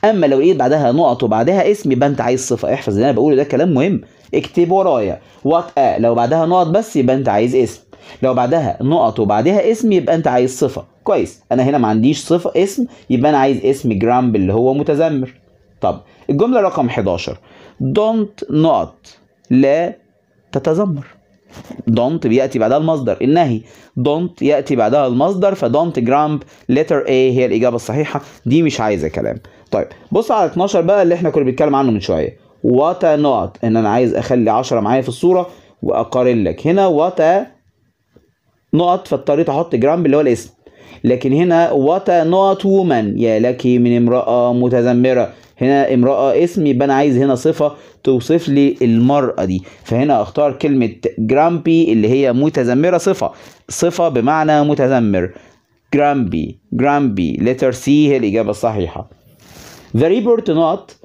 اما لو لقيت بعدها نقط وبعدها اسم يبقى انت عايز صفه احفظ اللي انا بقوله ده كلام مهم اكتب ورايا وات ا آه، لو بعدها نقط بس يبقى انت عايز اسم لو بعدها نقط وبعدها اسم يبقى انت عايز صفه كويس انا هنا ما عنديش صفه اسم يبقى انا عايز اسم جرامب اللي هو متذمر طب الجمله رقم 11 دونت نقط لا تتذمر don't بيأتي بعدها المصدر النهي don't يأتي بعدها المصدر فدونت جرامب letter A هي الإجابة الصحيحة دي مش عايزة كلام طيب بص على 12 بقى اللي احنا كنا بنتكلم عنه من شوية what a not إن أنا عايز أخلي 10 معايا في الصورة وأقارن لك هنا what a فاضطريت أحط جرامب اللي هو الاسم لكن هنا what a not woman يا لك من امرأة متذمرة هنا امرأة اسم يبقى أنا عايز هنا صفة توصف لي المرأة دي فهنا أختار كلمة جرامبي اللي هي متذمرة صفة صفة بمعنى متذمر جرامبي جرامبي ليتر سي هي الإجابة الصحيحة The report not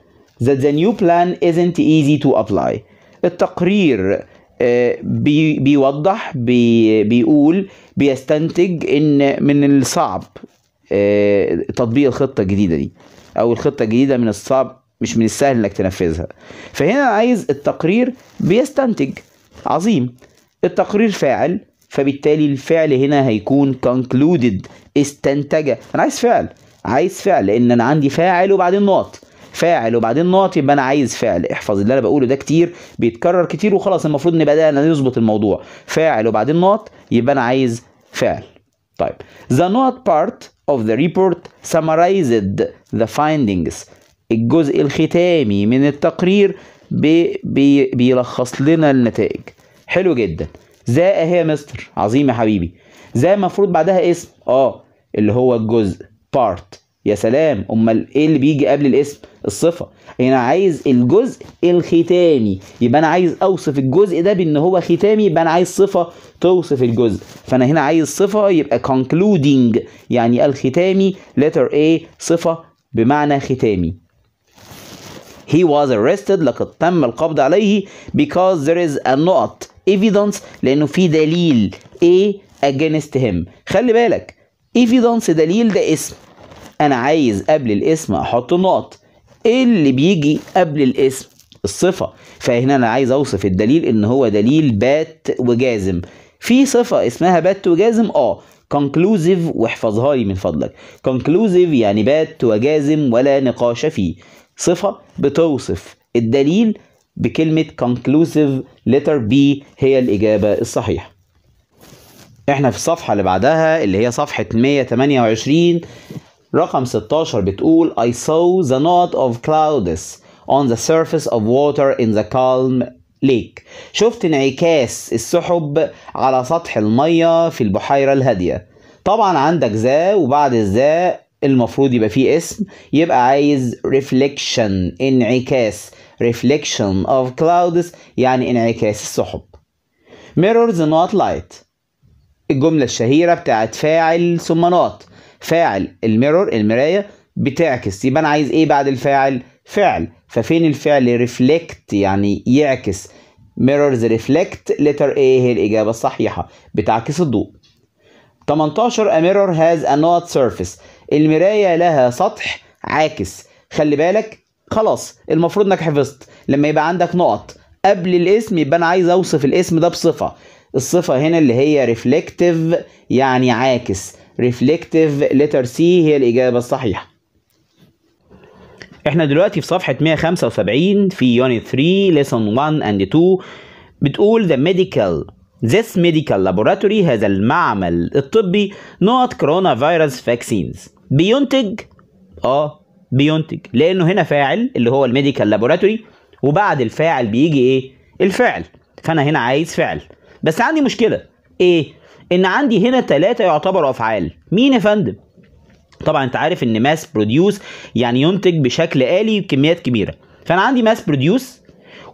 that the new plan isn't easy to apply التقرير آه، بي بيوضح بي بيقول بيستنتج ان من الصعب آه، تطبيق الخطه الجديده دي او الخطه الجديده من الصعب مش من السهل انك تنفذها فهنا عايز التقرير بيستنتج عظيم التقرير فاعل فبالتالي الفعل هنا هيكون concluded استنتج انا عايز فعل عايز فعل لان انا عندي فاعل وبعدين نقط فاعل وبعدين نقط يبقى انا عايز فعل احفظ اللي انا بقوله ده كتير بيتكرر كتير وخلاص المفروض ان بدانا نظبط الموضوع فاعل وبعدين نقط يبقى انا عايز فعل طيب the not part of the report summarized the findings الجزء الختامي من التقرير بي بي بيلخص لنا النتائج حلو جدا ذا اهي يا مستر عظيم يا حبيبي ذا المفروض بعدها اسم اه اللي هو الجزء بارت يا سلام امال ايه اللي بيجي قبل الاسم الصفه يعني انا عايز الجزء الختامي يبقى انا عايز اوصف الجزء ده بان هو ختامي يبقى انا عايز صفه توصف الجزء فانا هنا عايز صفه يبقى concluding يعني الختامي letter A صفه بمعنى ختامي he was arrested لقد تم القبض عليه because there is a not evidence لانه في دليل A against him خلي بالك evidence دليل ده اسم انا عايز قبل الاسم احط نقط ايه اللي بيجي قبل الاسم الصفة فهنا أنا عايز أوصف الدليل إن هو دليل بات وجازم في صفة اسمها بات وجازم آه conclusive واحفظها لي من فضلك conclusive يعني بات وجازم ولا نقاش فيه صفة بتوصف الدليل بكلمة conclusive letter B هي الإجابة الصحيحة احنا في الصفحة اللي بعدها اللي هي صفحة 128 رقم 16 بتقول I saw the knot of clouds on the surface of water in the calm lake شفت انعكاس السحب على سطح المية في البحيرة الهادية طبعا عندك ذا وبعد ذا المفروض يبقى فيه اسم يبقى عايز reflection انعكاس reflection of clouds يعني انعكاس السحب mirrors not light الجملة الشهيرة بتاعت فاعل ثم نقط فاعل الميرور المراية بتعكس يبقى أنا عايز إيه بعد الفاعل؟ فعل ففين الفعل ريفلكت يعني يعكس ميرورز ريفلكت لتر ايه هي الإجابة الصحيحة بتعكس الضوء 18 A mirror has a not surface المراية لها سطح عاكس خلي بالك خلاص المفروض انك حفظت لما يبقى عندك نقط قبل الاسم يبقى انا عايز اوصف الاسم ده بصفه الصفه هنا اللي هي ريفلكتيف يعني عاكس reflective letter C هي الإجابة الصحيحة احنا دلوقتي في صفحة 175 في يونت 3 ليسون 1 اند 2 بتقول the medical this medical laboratory هذا المعمل الطبي not فيروس vaccines بينتج اه بينتج لانه هنا فاعل اللي هو الميديكال لابوراتوري وبعد الفاعل بيجي ايه الفعل فانا هنا عايز فعل بس عندي مشكله ايه ان عندي هنا ثلاثه يعتبروا افعال مين يا فندم طبعا انت عارف ان ماس بروديوس يعني ينتج بشكل آلي بكميات كبيره فانا عندي ماس بروديوس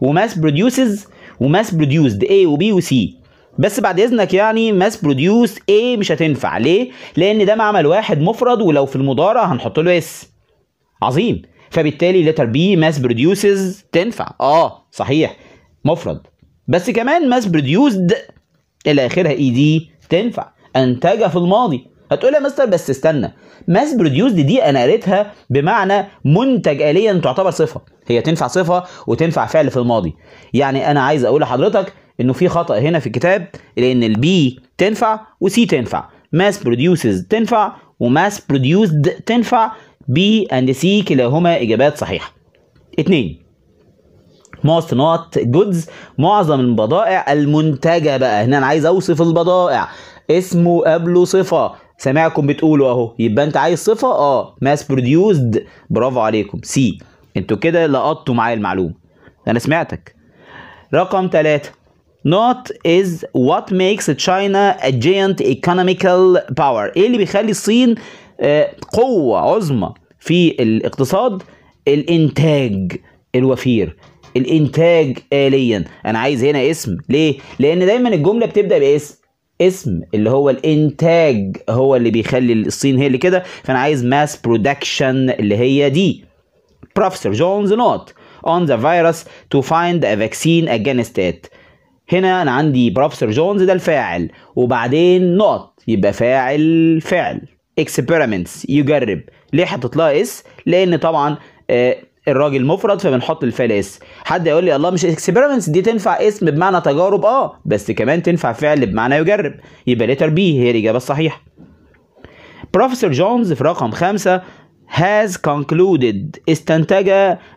وماس بروديوسز وماس بروديوسد A وبي وسي بس بعد اذنك يعني ماس بروديوس A مش هتنفع ليه؟ لان ده معمل واحد مفرد ولو في المضارع هنحط له اس عظيم فبالتالي لتر بي ماس بروديوسز تنفع اه صحيح مفرد بس كمان ماس بروديوسد الى اخرها اي e دي تنفع انتج في الماضي هتقول يا مستر بس استنى ماس بروديوس دي انا قريتها بمعنى منتج اليا تعتبر صفه هي تنفع صفه وتنفع فعل في الماضي يعني انا عايز اقول لحضرتك انه في خطا هنا في الكتاب لان البي تنفع وسي تنفع ماس بروديوسز تنفع وماس بروديوسد تنفع بي اند سي كلاهما اجابات صحيحه اتنين most not goods معظم البضائع المنتجة بقى هنا أنا عايز أوصف البضائع اسمه قبله صفة سامعكم بتقولوا أهو يبقى أنت عايز صفة أه mass produced برافو عليكم سي أنتوا كده لقطتوا معايا المعلومة أنا سمعتك رقم ثلاثة not is what makes China a giant economical power ايه اللي بيخلي الصين آه، قوة عظمى في الاقتصاد الانتاج الوفير الانتاج آليا انا عايز هنا اسم ليه لان دايما الجملة بتبدأ باسم اسم اللي هو الانتاج هو اللي بيخلي الصين هي اللي كده فانا عايز ماس برودكشن اللي هي دي بروفيسور جونز نوت on the virus to find a vaccine against it هنا انا عندي بروفيسور جونز ده الفاعل وبعدين نوت يبقى فاعل فعل اكسبيرمنتس يجرب ليه حطيت لها اس لان طبعا آه، الراجل مفرد فبنحط الفعل اس حد هيقول لي الله مش اكسبيرمنتس دي تنفع اسم بمعنى تجارب اه بس كمان تنفع فعل بمعنى يجرب يبقى ليتر بي هي الاجابه الصحيحه بروفيسور جونز في رقم خمسة has concluded استنتج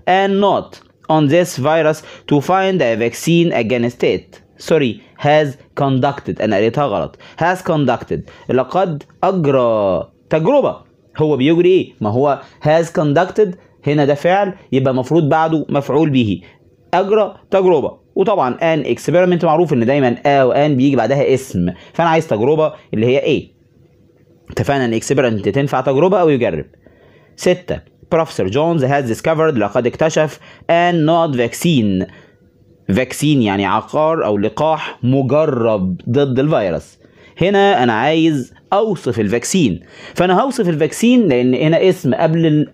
and not on this virus to find a vaccine against it سوري has conducted انا قريتها غلط has conducted لقد اجرى تجربه هو بيجري ايه ما هو has conducted هنا ده فعل يبقى المفروض بعده مفعول به اجرى تجربه وطبعا ان اكسبيرمنت معروف ان دايما ا وان بيجي بعدها اسم فانا عايز تجربه اللي هي ايه اتفقنا ان اكسبيرمنت تنفع تجربه او يجرب ستة بروفيسور جونز هاز ديسكفرد لقد اكتشف ان نوت فاكسين فاكسين يعني عقار او لقاح مجرب ضد الفيروس هنا انا عايز اوصف الفاكسين فانا هوصف الفاكسين لان هنا اسم قبل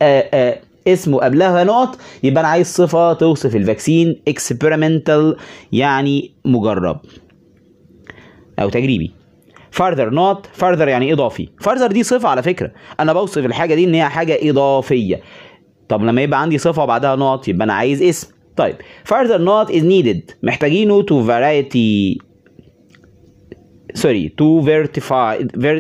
اسمه قبلها نقط يبقى انا عايز صفه توصف الفاكسين اكسبيرمنتال يعني مجرب او تجريبي فارذر نوت فارذر يعني اضافي فارذر دي صفه على فكره انا بوصف الحاجه دي ان هي حاجه اضافيه طب لما يبقى عندي صفه وبعدها نوت يبقى انا عايز اسم طيب فارذر نوت از نيدد محتاجينه تو فرايتي سوري تو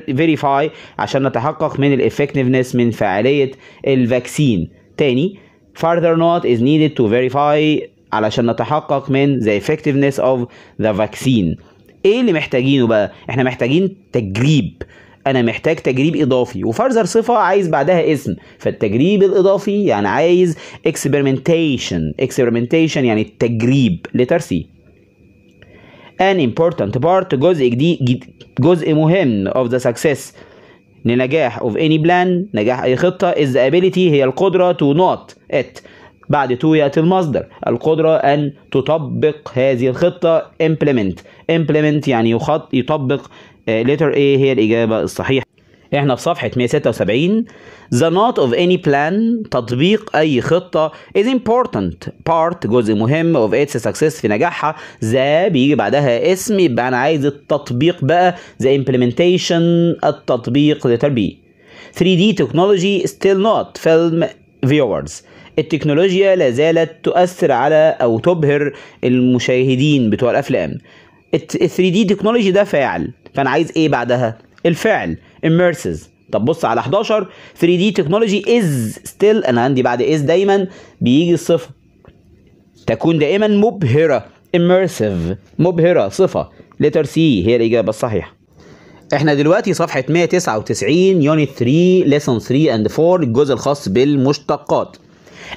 فيريفاي عشان نتحقق من الافكتفنس من فعاليه الفاكسين التاني further not is needed to verify علشان نتحقق من the effectiveness of the vaccine ايه اللي محتاجينه بقى احنا محتاجين تجريب انا محتاج تجريب اضافي وفرزر صفه عايز بعدها اسم فالتجريب الاضافي يعني عايز experimentation experimentation يعني التجريب لتر سي an important part جزء جديد جزء مهم of the success لنجاح of any plan نجاح أي خطة is the ability هي القدرة to not it بعد تو يأتي المصدر القدرة أن تطبق هذه الخطة implement implement يعني يطبق آه، letter A هي الإجابة الصحيحة احنا في صفحة 176 The not of any plan تطبيق أي خطة is important part جزء مهم of its success في نجاحها the بيجي بعدها اسم يبقى أنا عايز التطبيق بقى the implementation التطبيق لتربية 3D technology still not film viewers التكنولوجيا لا زالت تؤثر على أو تبهر المشاهدين بتوع الأفلام 3D technology ده فاعل فأنا عايز إيه بعدها؟ الفعل immerses طب بص على 11 3 d technology is still انا عندي بعد is دايما بيجي الصفه تكون دائما مبهره immersive مبهره صفه letter C هي الاجابه الصحيحه احنا دلوقتي صفحه 199 يونت 3 ليسون 3 اند 4 الجزء الخاص بالمشتقات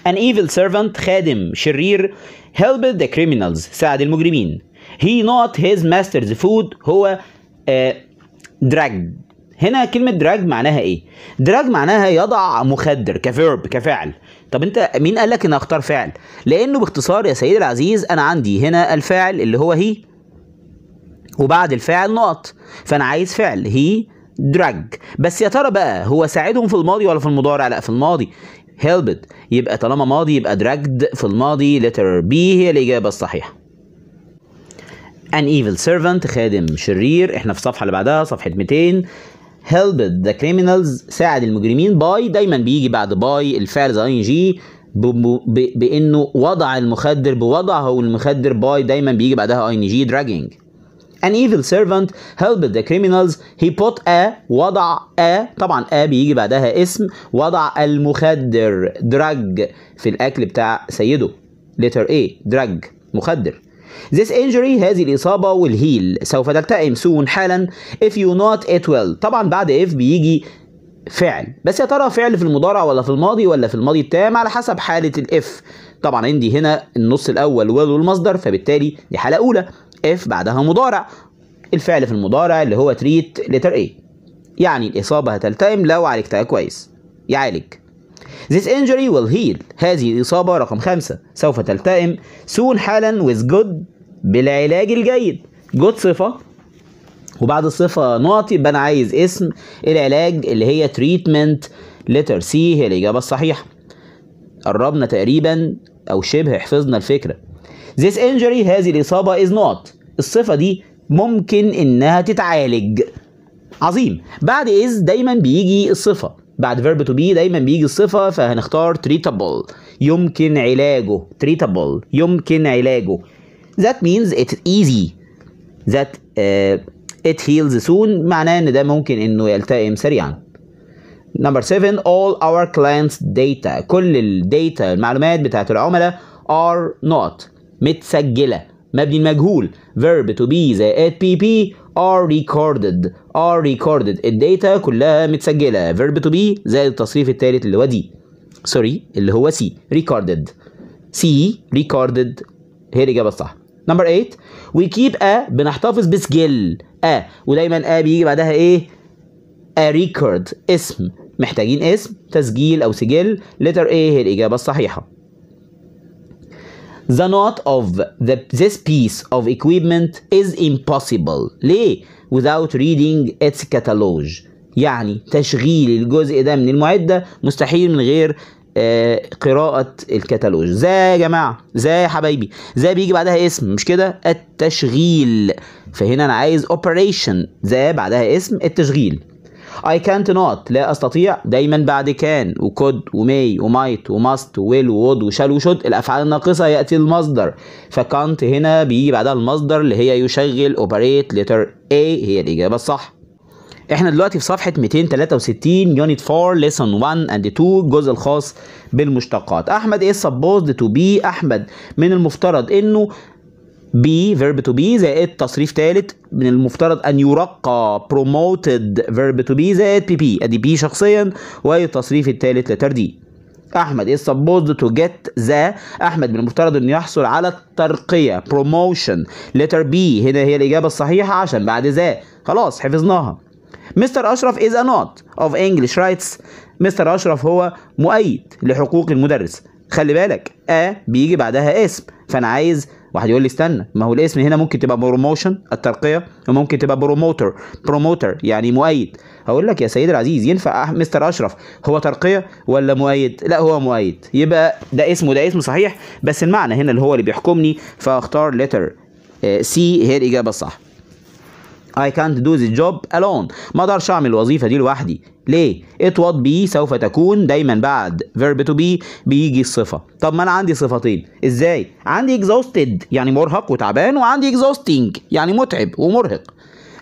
An evil servant خادم شرير helped the criminals ساعد المجرمين He not his master's food هو uh, آه، dragged هنا كلمه دراج معناها ايه دراج معناها يضع مخدر كفيرب كفعل طب انت مين قال لك ان اختار فعل لانه باختصار يا سيدي العزيز انا عندي هنا الفاعل اللي هو هي وبعد الفاعل نقط فانا عايز فعل هي دراج بس يا ترى بقى هو ساعدهم في الماضي ولا في المضارع لا في الماضي هيلبد يبقى طالما ماضي يبقى دراجد في الماضي لتر بي هي الاجابه الصحيحه an evil servant خادم شرير احنا في الصفحه اللي بعدها صفحه 200 helped the criminals ساعد المجرمين باي دايما بيجي بعد باي الفعل زي ان جي بانه وضع المخدر بوضعه المخدر باي دايما بيجي بعدها اي ان جي dragging An evil servant helped the criminals he put a وضع a طبعا a بيجي بعدها اسم وضع المخدر drug في الاكل بتاع سيده letter A drug مخدر This injury هذه الإصابة will heal سوف تلتئم soon حالا if you not it will طبعا بعد if بيجي فعل بس يا ترى فعل في المضارع ولا في الماضي ولا في الماضي التام على حسب حالة الاف طبعا عندي هنا النص الأول will والمصدر فبالتالي دي حالة أولى اف بعدها مضارع الفعل في المضارع اللي هو treat letter A يعني الإصابة هتلتئم لو عالجتها كويس يعالج This injury will heal هذه الإصابة رقم خمسة سوف تلتئم soon حالا with good بالعلاج الجيد good صفة وبعد الصفة نعطي يبقى أنا عايز اسم العلاج اللي هي treatment letter C هي الإجابة الصحيحة قربنا تقريبا أو شبه حفظنا الفكرة This injury هذه الإصابة is not الصفة دي ممكن إنها تتعالج عظيم بعد إذ دايما بيجي الصفة بعد فيرب تو بي دايما بيجي الصفه فهنختار تريتابل يمكن علاجه تريتابل يمكن علاجه that means it's easy that uh, it heals soon معناه ان ده ممكن انه يلتئم سريعا نمبر 7 all our clients data كل الداتا المعلومات بتاعت العملاء are not متسجله مبني المجهول verb to be زائد pp are recorded are recorded الداتا كلها متسجلة verb to be زائد التصريف الثالث اللي هو دي سوري اللي هو سي recorded سي recorded هي الإجابة الصح نمبر 8 we keep a بنحتفظ بسجل a ودايما a بيجي بعدها ايه a record اسم محتاجين اسم تسجيل او سجل letter a هي الإجابة الصحيحة The not of the, this piece of equipment is impossible ليه؟ without reading its catalog يعني تشغيل الجزء ده من المعدة مستحيل من غير آه قراءة الكتالوج زي يا جماعة زي يا حبايبي زي بيجي بعدها اسم مش كده التشغيل فهنا أنا عايز operation زي بعدها اسم التشغيل I can't not لا أستطيع دايما بعد كان وكود وماي ومايت وماست ويل وود وشال وشد الأفعال الناقصة يأتي المصدر فكانت هنا بيجي بعدها المصدر اللي هي يشغل أوبريت لتر A هي الإجابة الصح احنا دلوقتي في صفحة 263 يونت 4 ليسون 1 اند 2 الجزء الخاص بالمشتقات احمد ايه سبوزد تو بي احمد من المفترض انه بي فيرب تو بي زائد تصريف ثالث من المفترض ان يرقى بروموتد فيرب تو بي زائد بي بي ادي بي شخصيا والتصريف الثالث لتر دي احمد is supposed to get the احمد من المفترض انه يحصل على الترقيه بروموشن letter بي هنا هي الاجابه الصحيحه عشان بعد ذا خلاص حفظناها مستر اشرف از ا نوت اوف انجلش رايتس مستر اشرف هو مؤيد لحقوق المدرس خلي بالك ا بيجي بعدها اسم فانا عايز واحد يقول لي استنى ما هو الاسم هنا ممكن تبقى بروموشن الترقيه وممكن تبقى بروموتر بروموتر يعني مؤيد هقول لك يا سيدي العزيز ينفع مستر اشرف هو ترقيه ولا مؤيد لا هو مؤيد يبقى ده اسمه ده اسم صحيح بس المعنى هنا اللي هو اللي بيحكمني فاختار لتر سي آه، هي الاجابه الصح I can't do the job alone ما اقدرش اعمل الوظيفه دي لوحدي ليه it what be سوف تكون دايما بعد verb to be بيجي الصفه طب ما انا عندي صفتين ازاي عندي exhausted يعني مرهق وتعبان وعندي exhausting يعني متعب ومرهق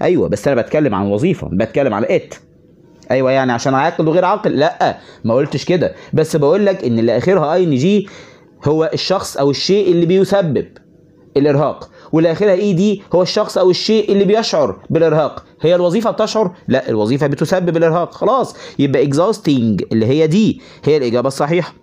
ايوه بس انا بتكلم عن وظيفه بتكلم على ات ايوه يعني عشان عاقل وغير عاقل لا ما قلتش كده بس بقول لك ان اللي اخرها اي ان جي هو الشخص او الشيء اللي بيسبب الارهاق اخرها اي دي هو الشخص او الشيء اللي بيشعر بالارهاق هي الوظيفه بتشعر لا الوظيفه بتسبب الارهاق خلاص يبقى exhausting اللي هي دي هي الاجابه الصحيحه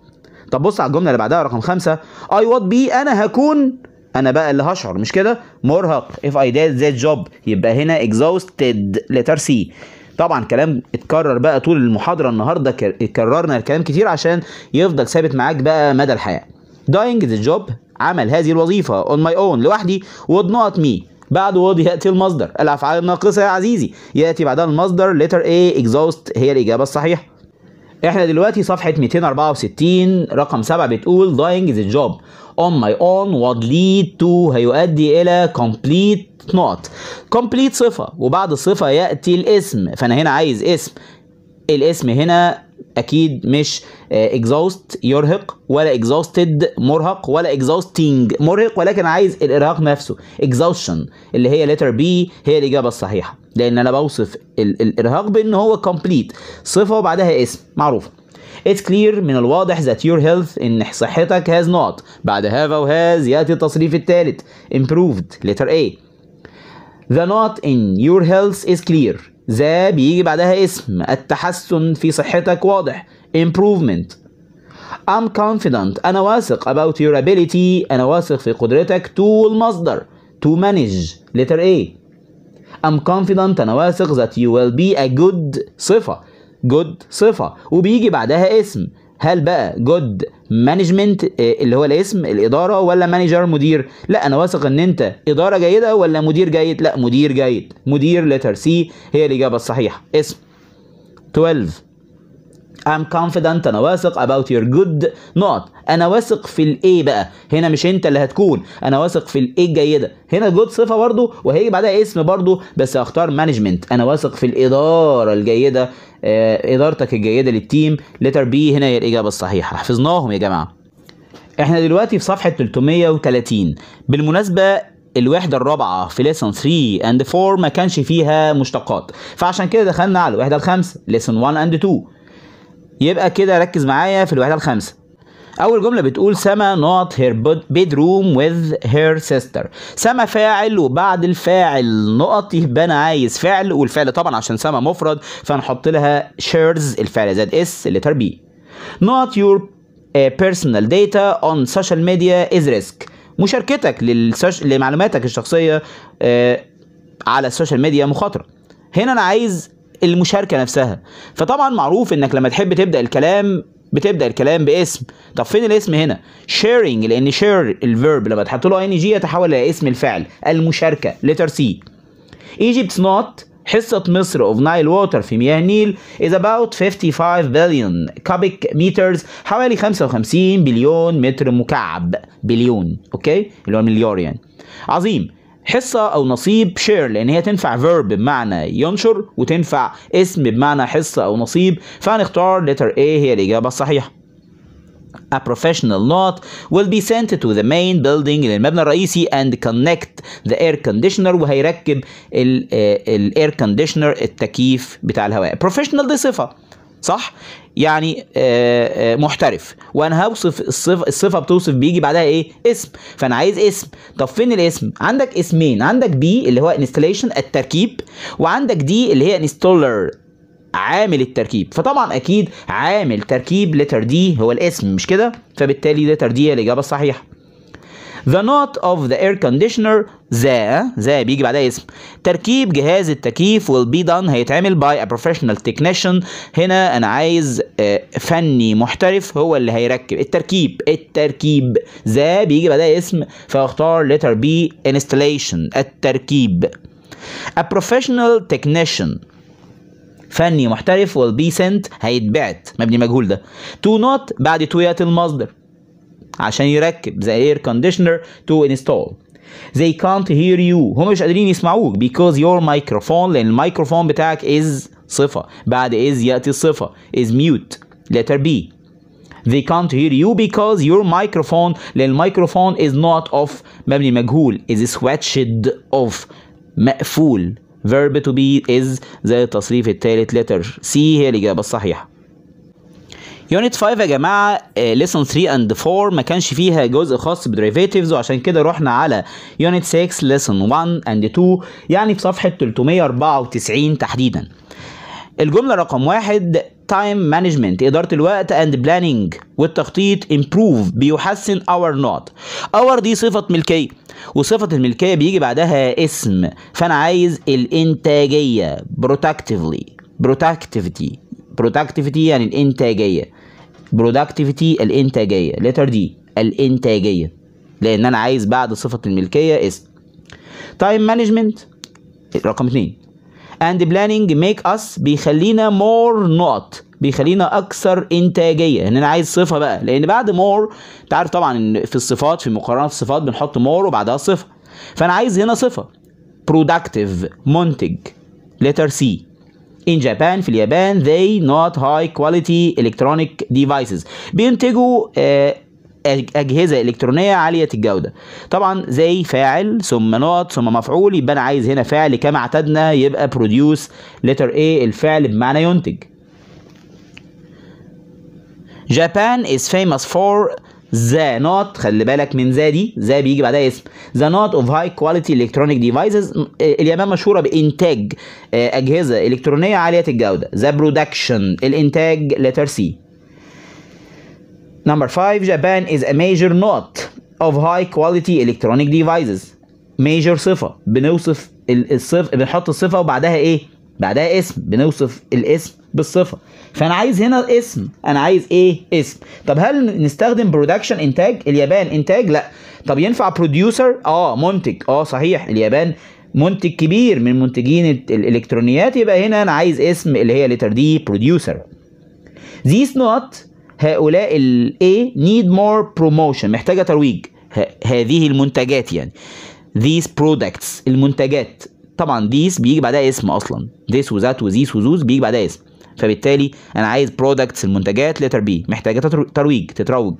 طب بص على الجمله اللي بعدها رقم خمسة اي وات بي انا هكون انا بقى اللي هشعر مش كده مرهق اف اي did ذات جوب يبقى هنا اكزاوستد letter سي طبعا كلام اتكرر بقى طول المحاضره النهارده كررنا الكلام كتير عشان يفضل ثابت معاك بقى مدى الحياه dying the job عمل هذه الوظيفه on my own لوحدي would not me بعد would يأتي المصدر الأفعال الناقصة يا عزيزي يأتي بعدها المصدر letter A exhaust هي الإجابة الصحيحة احنا دلوقتي صفحة 264 رقم 7 بتقول dying is a job on my own would lead to هيؤدي إلى complete نقط complete صفة وبعد الصفة يأتي الاسم فأنا هنا عايز اسم الاسم هنا اكيد مش اكزاوست آه، يرهق ولا اكزاوستد مرهق ولا اكزاوستنج مرهق ولكن عايز الارهاق نفسه اكزاوشن اللي هي لتر بي هي الاجابه الصحيحه لان انا بوصف الارهاق بان هو كومبليت صفه وبعدها اسم معروفه It's clear من الواضح that your health إن صحتك has not بعد have أو has يأتي التصريف الثالث improved letter A The not in your health is clear ذا بيجي بعدها اسم التحسن في صحتك واضح improvement I'm confident أنا واثق about your ability أنا واثق في قدرتك to المصدر to manage letter A I'm confident أنا واثق that you will be a good صفة good صفة وبيجي بعدها اسم هل بقى جود مانجمنت آه، اللي هو الاسم الاداره ولا مانجر مدير لا انا واثق ان انت اداره جيده ولا مدير جيد لا مدير جيد مدير لتر سي هي الاجابه الصحيحه اسم 12 I'm confident أنا واثق about your good not أنا واثق في الإيه بقى هنا مش أنت اللي هتكون أنا واثق في الإيه الجيدة هنا جود صفة برضو وهيجي بعدها اسم برضو بس هختار مانجمنت أنا واثق في الإدارة الجيدة آه إدارتك الجيدة للتيم لتر بي هنا هي الإجابة الصحيحة حفظناهم يا جماعة احنا دلوقتي في صفحة 330 بالمناسبة الوحدة الرابعة في ليسون 3 اند 4 ما كانش فيها مشتقات فعشان كده دخلنا على الوحدة الخامسة ليسون 1 اند 2 يبقى كده ركز معايا في الوحدة الخامسة أول جملة بتقول سما نوت هير روم وذ هير سيستر سما فاعل وبعد الفاعل نقط يبقى أنا عايز فعل والفعل طبعا عشان سما مفرد فنحط لها شيرز الفعل زائد اس اللتر بي نوت يور بيرسونال داتا اون سوشيال ميديا از ريسك مشاركتك للسوش... لمعلوماتك الشخصية uh, على السوشيال ميديا مخاطرة هنا أنا عايز المشاركه نفسها فطبعا معروف انك لما تحب تبدا الكلام بتبدا الكلام باسم طب فين الاسم هنا شيرنج لان شير الفيرب لما تحط له ان جي يتحول الى اسم الفعل المشاركه ليتر سي ايجيبت نوت حصة مصر of Nile water في مياه النيل is about 55 billion cubic meters حوالي 55 بليون متر مكعب بليون اوكي اللي هو مليار يعني عظيم حصة أو نصيب شير لأن هي تنفع verb بمعنى ينشر وتنفع اسم بمعنى حصة أو نصيب فهنختار letter A هي الإجابة الصحيحة. A professional knot will be sent to the main building للمبنى الرئيسي and connect the air conditioner وهيركب الاير آه، كونديشنر التكييف بتاع الهواء. professional دي صفة صح يعني آه، آه، محترف وانا هوصف الصفه الصفه بتوصف بيجي بعدها ايه اسم فانا عايز اسم طب فين الاسم عندك اسمين عندك بي اللي هو انستليشن التركيب وعندك دي اللي هي انستولر عامل التركيب فطبعا اكيد عامل تركيب لتر دي هو الاسم مش كده فبالتالي لتر دي هي الاجابه الصحيحه The not of the air conditioner ذا ذا بيجي بعدها اسم تركيب جهاز التكييف will be done هيتعمل by a professional technician هنا انا عايز آه، فني محترف هو اللي هيركب التركيب التركيب ذا بيجي بعدها اسم فاختار letter B installation التركيب a professional technician فني محترف will be sent هيتبعت مبني مجهول ده to not بعد توية المصدر عشان يركب the air conditioner to install they can't hear you هم مش قادرين يسمعوك because your microphone لأن الميكروفون بتاعك is صفة بعد is يأتي الصفة is mute letter B they can't hear you because your microphone لأن الميكروفون is not off مبني مجهول is switched off مقفول verb to be is زائد التصريف الثالث letter C هي الإجابة الصحيحة يونت 5 يا جماعه ليسون 3 اند 4 ما كانش فيها جزء خاص بدريفيتيفز وعشان كده رحنا على يونت 6 ليسون 1 اند 2 يعني في صفحه 394 تحديدا الجمله رقم واحد تايم مانجمنت اداره الوقت اند بلاننج والتخطيط امبروف بيحسن اور نوت اور دي صفه ملكيه وصفه الملكيه بيجي بعدها اسم فانا عايز الانتاجيه بروتكتيفلي بروتكتيفيتي productivity يعني الانتاجيه productivity الانتاجيه letter D الانتاجيه لان انا عايز بعد صفه الملكيه اسم تايم مانجمنت رقم 2 اند بلاننج ميك اس بيخلينا مور نقط بيخلينا اكثر انتاجيه ان يعني انا عايز صفه بقى لان بعد مور انت عارف طبعا ان في الصفات في مقارنه الصفات بنحط مور وبعدها صفه فانا عايز هنا صفه productive منتج letter C in Japan في اليابان they not high quality electronic devices بينتجوا آه، أجهزة إلكترونية عالية الجودة طبعا زي فاعل ثم ناط ثم مفعول يبقى أنا عايز هنا فاعل كما اعتدنا يبقى produce letter A الفعل بمعنى ينتج Japan is famous for ذا نوت خلي بالك من ذا دي ذا بيجي بعدها اسم ذا نوت اوف هاي كواليتي الكترونيك ديفايسز آه، اليابان مشهوره بانتاج آه، اجهزه الكترونيه عاليه الجوده ذا برودكشن الانتاج لتر سي Number 5 Japan is a major not of high quality electronic devices major صفة بنوصف الصف بنحط الصفة وبعدها ايه بعدها اسم بنوصف الاسم بالصفه فانا عايز هنا اسم انا عايز ايه اسم طب هل نستخدم برودكشن انتاج اليابان انتاج لا طب ينفع بروديوسر اه منتج اه صحيح اليابان منتج كبير من منتجين الالكترونيات يبقى هنا انا عايز اسم اللي هي لتر دي بروديوسر ذيس نوت هؤلاء الاي نيد مور بروموشن محتاجه ترويج هذه المنتجات يعني these products المنتجات طبعا ديس بيجي بعدها اسم اصلا ديس وذات وزيس وزوز بيجي بعدها اسم فبالتالي انا عايز برودكتس المنتجات لتر بي محتاجه ترويج تتروج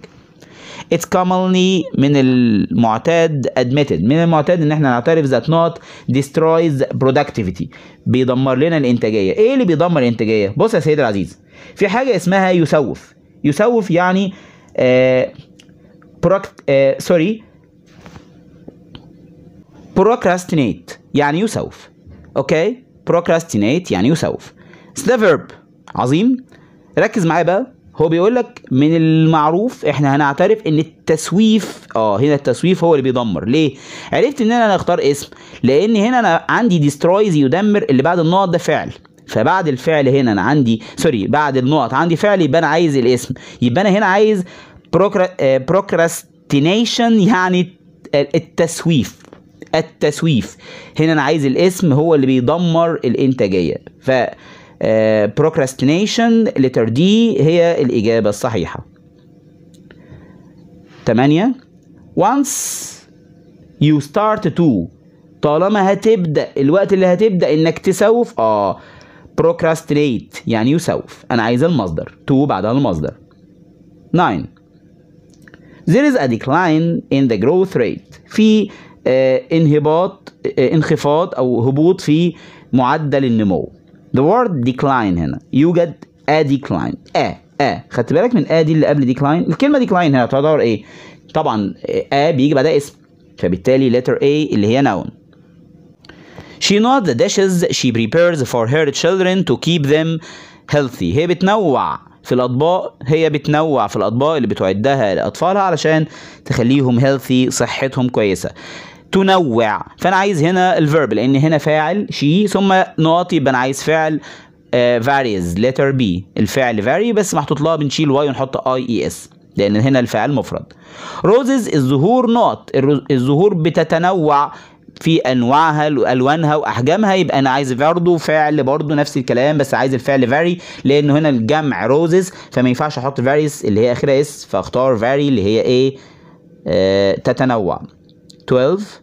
It's commonly من المعتاد admitted من المعتاد ان احنا نعترف that not destroys productivity بيدمر لنا الانتاجيه ايه اللي بيدمر الانتاجيه بص يا سيدي العزيز في حاجه اسمها يسوف يسوف يعني آه سوري procrastinate يعني يسوف اوكي procrastinate يعني يسوف ده فيرب عظيم ركز معايا بقى هو بيقول لك من المعروف احنا هنعترف ان التسويف اه هنا التسويف هو اللي بيدمر ليه عرفت ان انا اختار اسم لان هنا انا عندي ديسترويز يدمر اللي بعد النقط ده فعل فبعد الفعل هنا انا عندي سوري بعد النقط عندي فعل يبقى انا عايز الاسم يبقى انا هنا عايز بروكراستينيشن آه، يعني التسويف التسويف هنا انا عايز الاسم هو اللي بيدمر الانتاجيه ف بروكراستينيشن لتر دي هي الاجابه الصحيحه 8 once you start to طالما هتبدا الوقت اللي هتبدا انك تسوف اه procrastinate يعني يسوف انا عايز المصدر to بعدها المصدر 9 there is a decline in the growth rate في آه، انهباط آه، انخفاض أو هبوط في معدل النمو the word decline هنا يوجد a decline a a خدت بالك من a دي اللي قبل decline الكلمة decline هنا تعتبر ايه طبعا آه، a بيجي بعدها اسم فبالتالي letter a اللي هي noun She not the dishes she prepares for her children to keep them healthy. هي بتنوع في الأطباق هي بتنوع في الأطباق اللي بتعدها لأطفالها علشان تخليهم healthy صحتهم كويسة. تنوع فانا عايز هنا الفيرب لان هنا فاعل شي ثم نقط يبقى انا عايز فعل فاريز لتر بي الفعل فاري بس محطوط لها بنشيل واي ونحط اي اي اس لان هنا الفعل مفرد روزز الزهور نقط الزهور بتتنوع في انواعها والوانها واحجامها يبقى انا عايز برضه فعل برضه نفس الكلام بس عايز الفعل فاري لان هنا الجمع روزز فما ينفعش احط فاريس اللي هي اخرها اس فاختار فاري اللي هي ايه آه تتنوع 12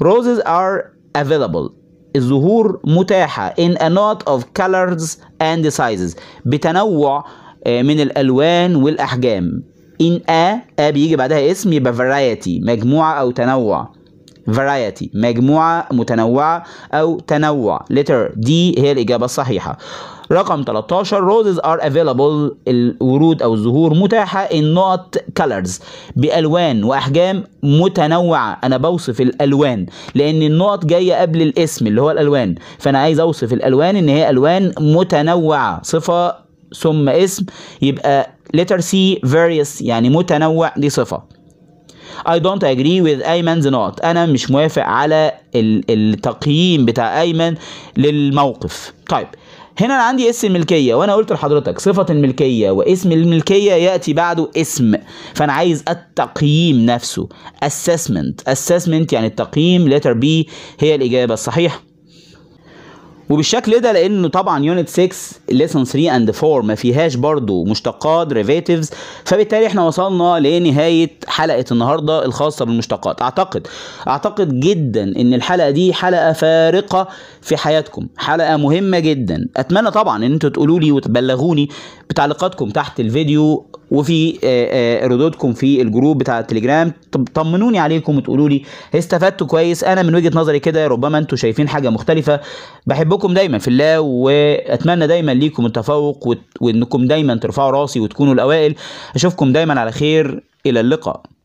roses are available الزهور متاحة in a lot of colors and sizes بتنوع آه، من الألوان والأحجام in a a بيجي بعدها اسم يبقى variety مجموعة أو تنوع variety مجموعة متنوعة أو تنوع letter D هي الإجابة الصحيحة رقم 13 roses are available الورود أو الزهور متاحة in not colors بألوان وأحجام متنوعة أنا بوصف الألوان لأن النقط جاية قبل الاسم اللي هو الألوان فأنا عايز أوصف الألوان إن هي ألوان متنوعة صفة ثم اسم يبقى letter C various يعني متنوع دي صفة I don't agree with Ayman's not أنا مش موافق على التقييم بتاع أيمن للموقف طيب هنا انا عندي اسم الملكيه وانا قلت لحضرتك صفه الملكيه واسم الملكيه ياتي بعده اسم فانا عايز التقييم نفسه assessment assessment يعني التقييم letter B هي الاجابه الصحيحه وبالشكل ده لانه طبعا يونت 6 ليسون 3 اند 4 ما فيهاش برضو مشتقات ديريفيتيفز فبالتالي احنا وصلنا لنهايه حلقه النهارده الخاصه بالمشتقات اعتقد اعتقد جدا ان الحلقه دي حلقه فارقه في حياتكم حلقه مهمه جدا اتمنى طبعا ان انتوا تقولوا لي وتبلغوني بتعليقاتكم تحت الفيديو وفي آه، آه، ردودكم في الجروب بتاع التليجرام طمنوني عليكم وتقولوا لي استفدتوا كويس انا من وجهه نظري كده ربما انتوا شايفين حاجه مختلفه بحبكم بحبكم دايما في الله واتمنى دايما ليكم التفوق وانكم دايما ترفعوا راسي وتكونوا الاوائل اشوفكم دايما على خير الى اللقاء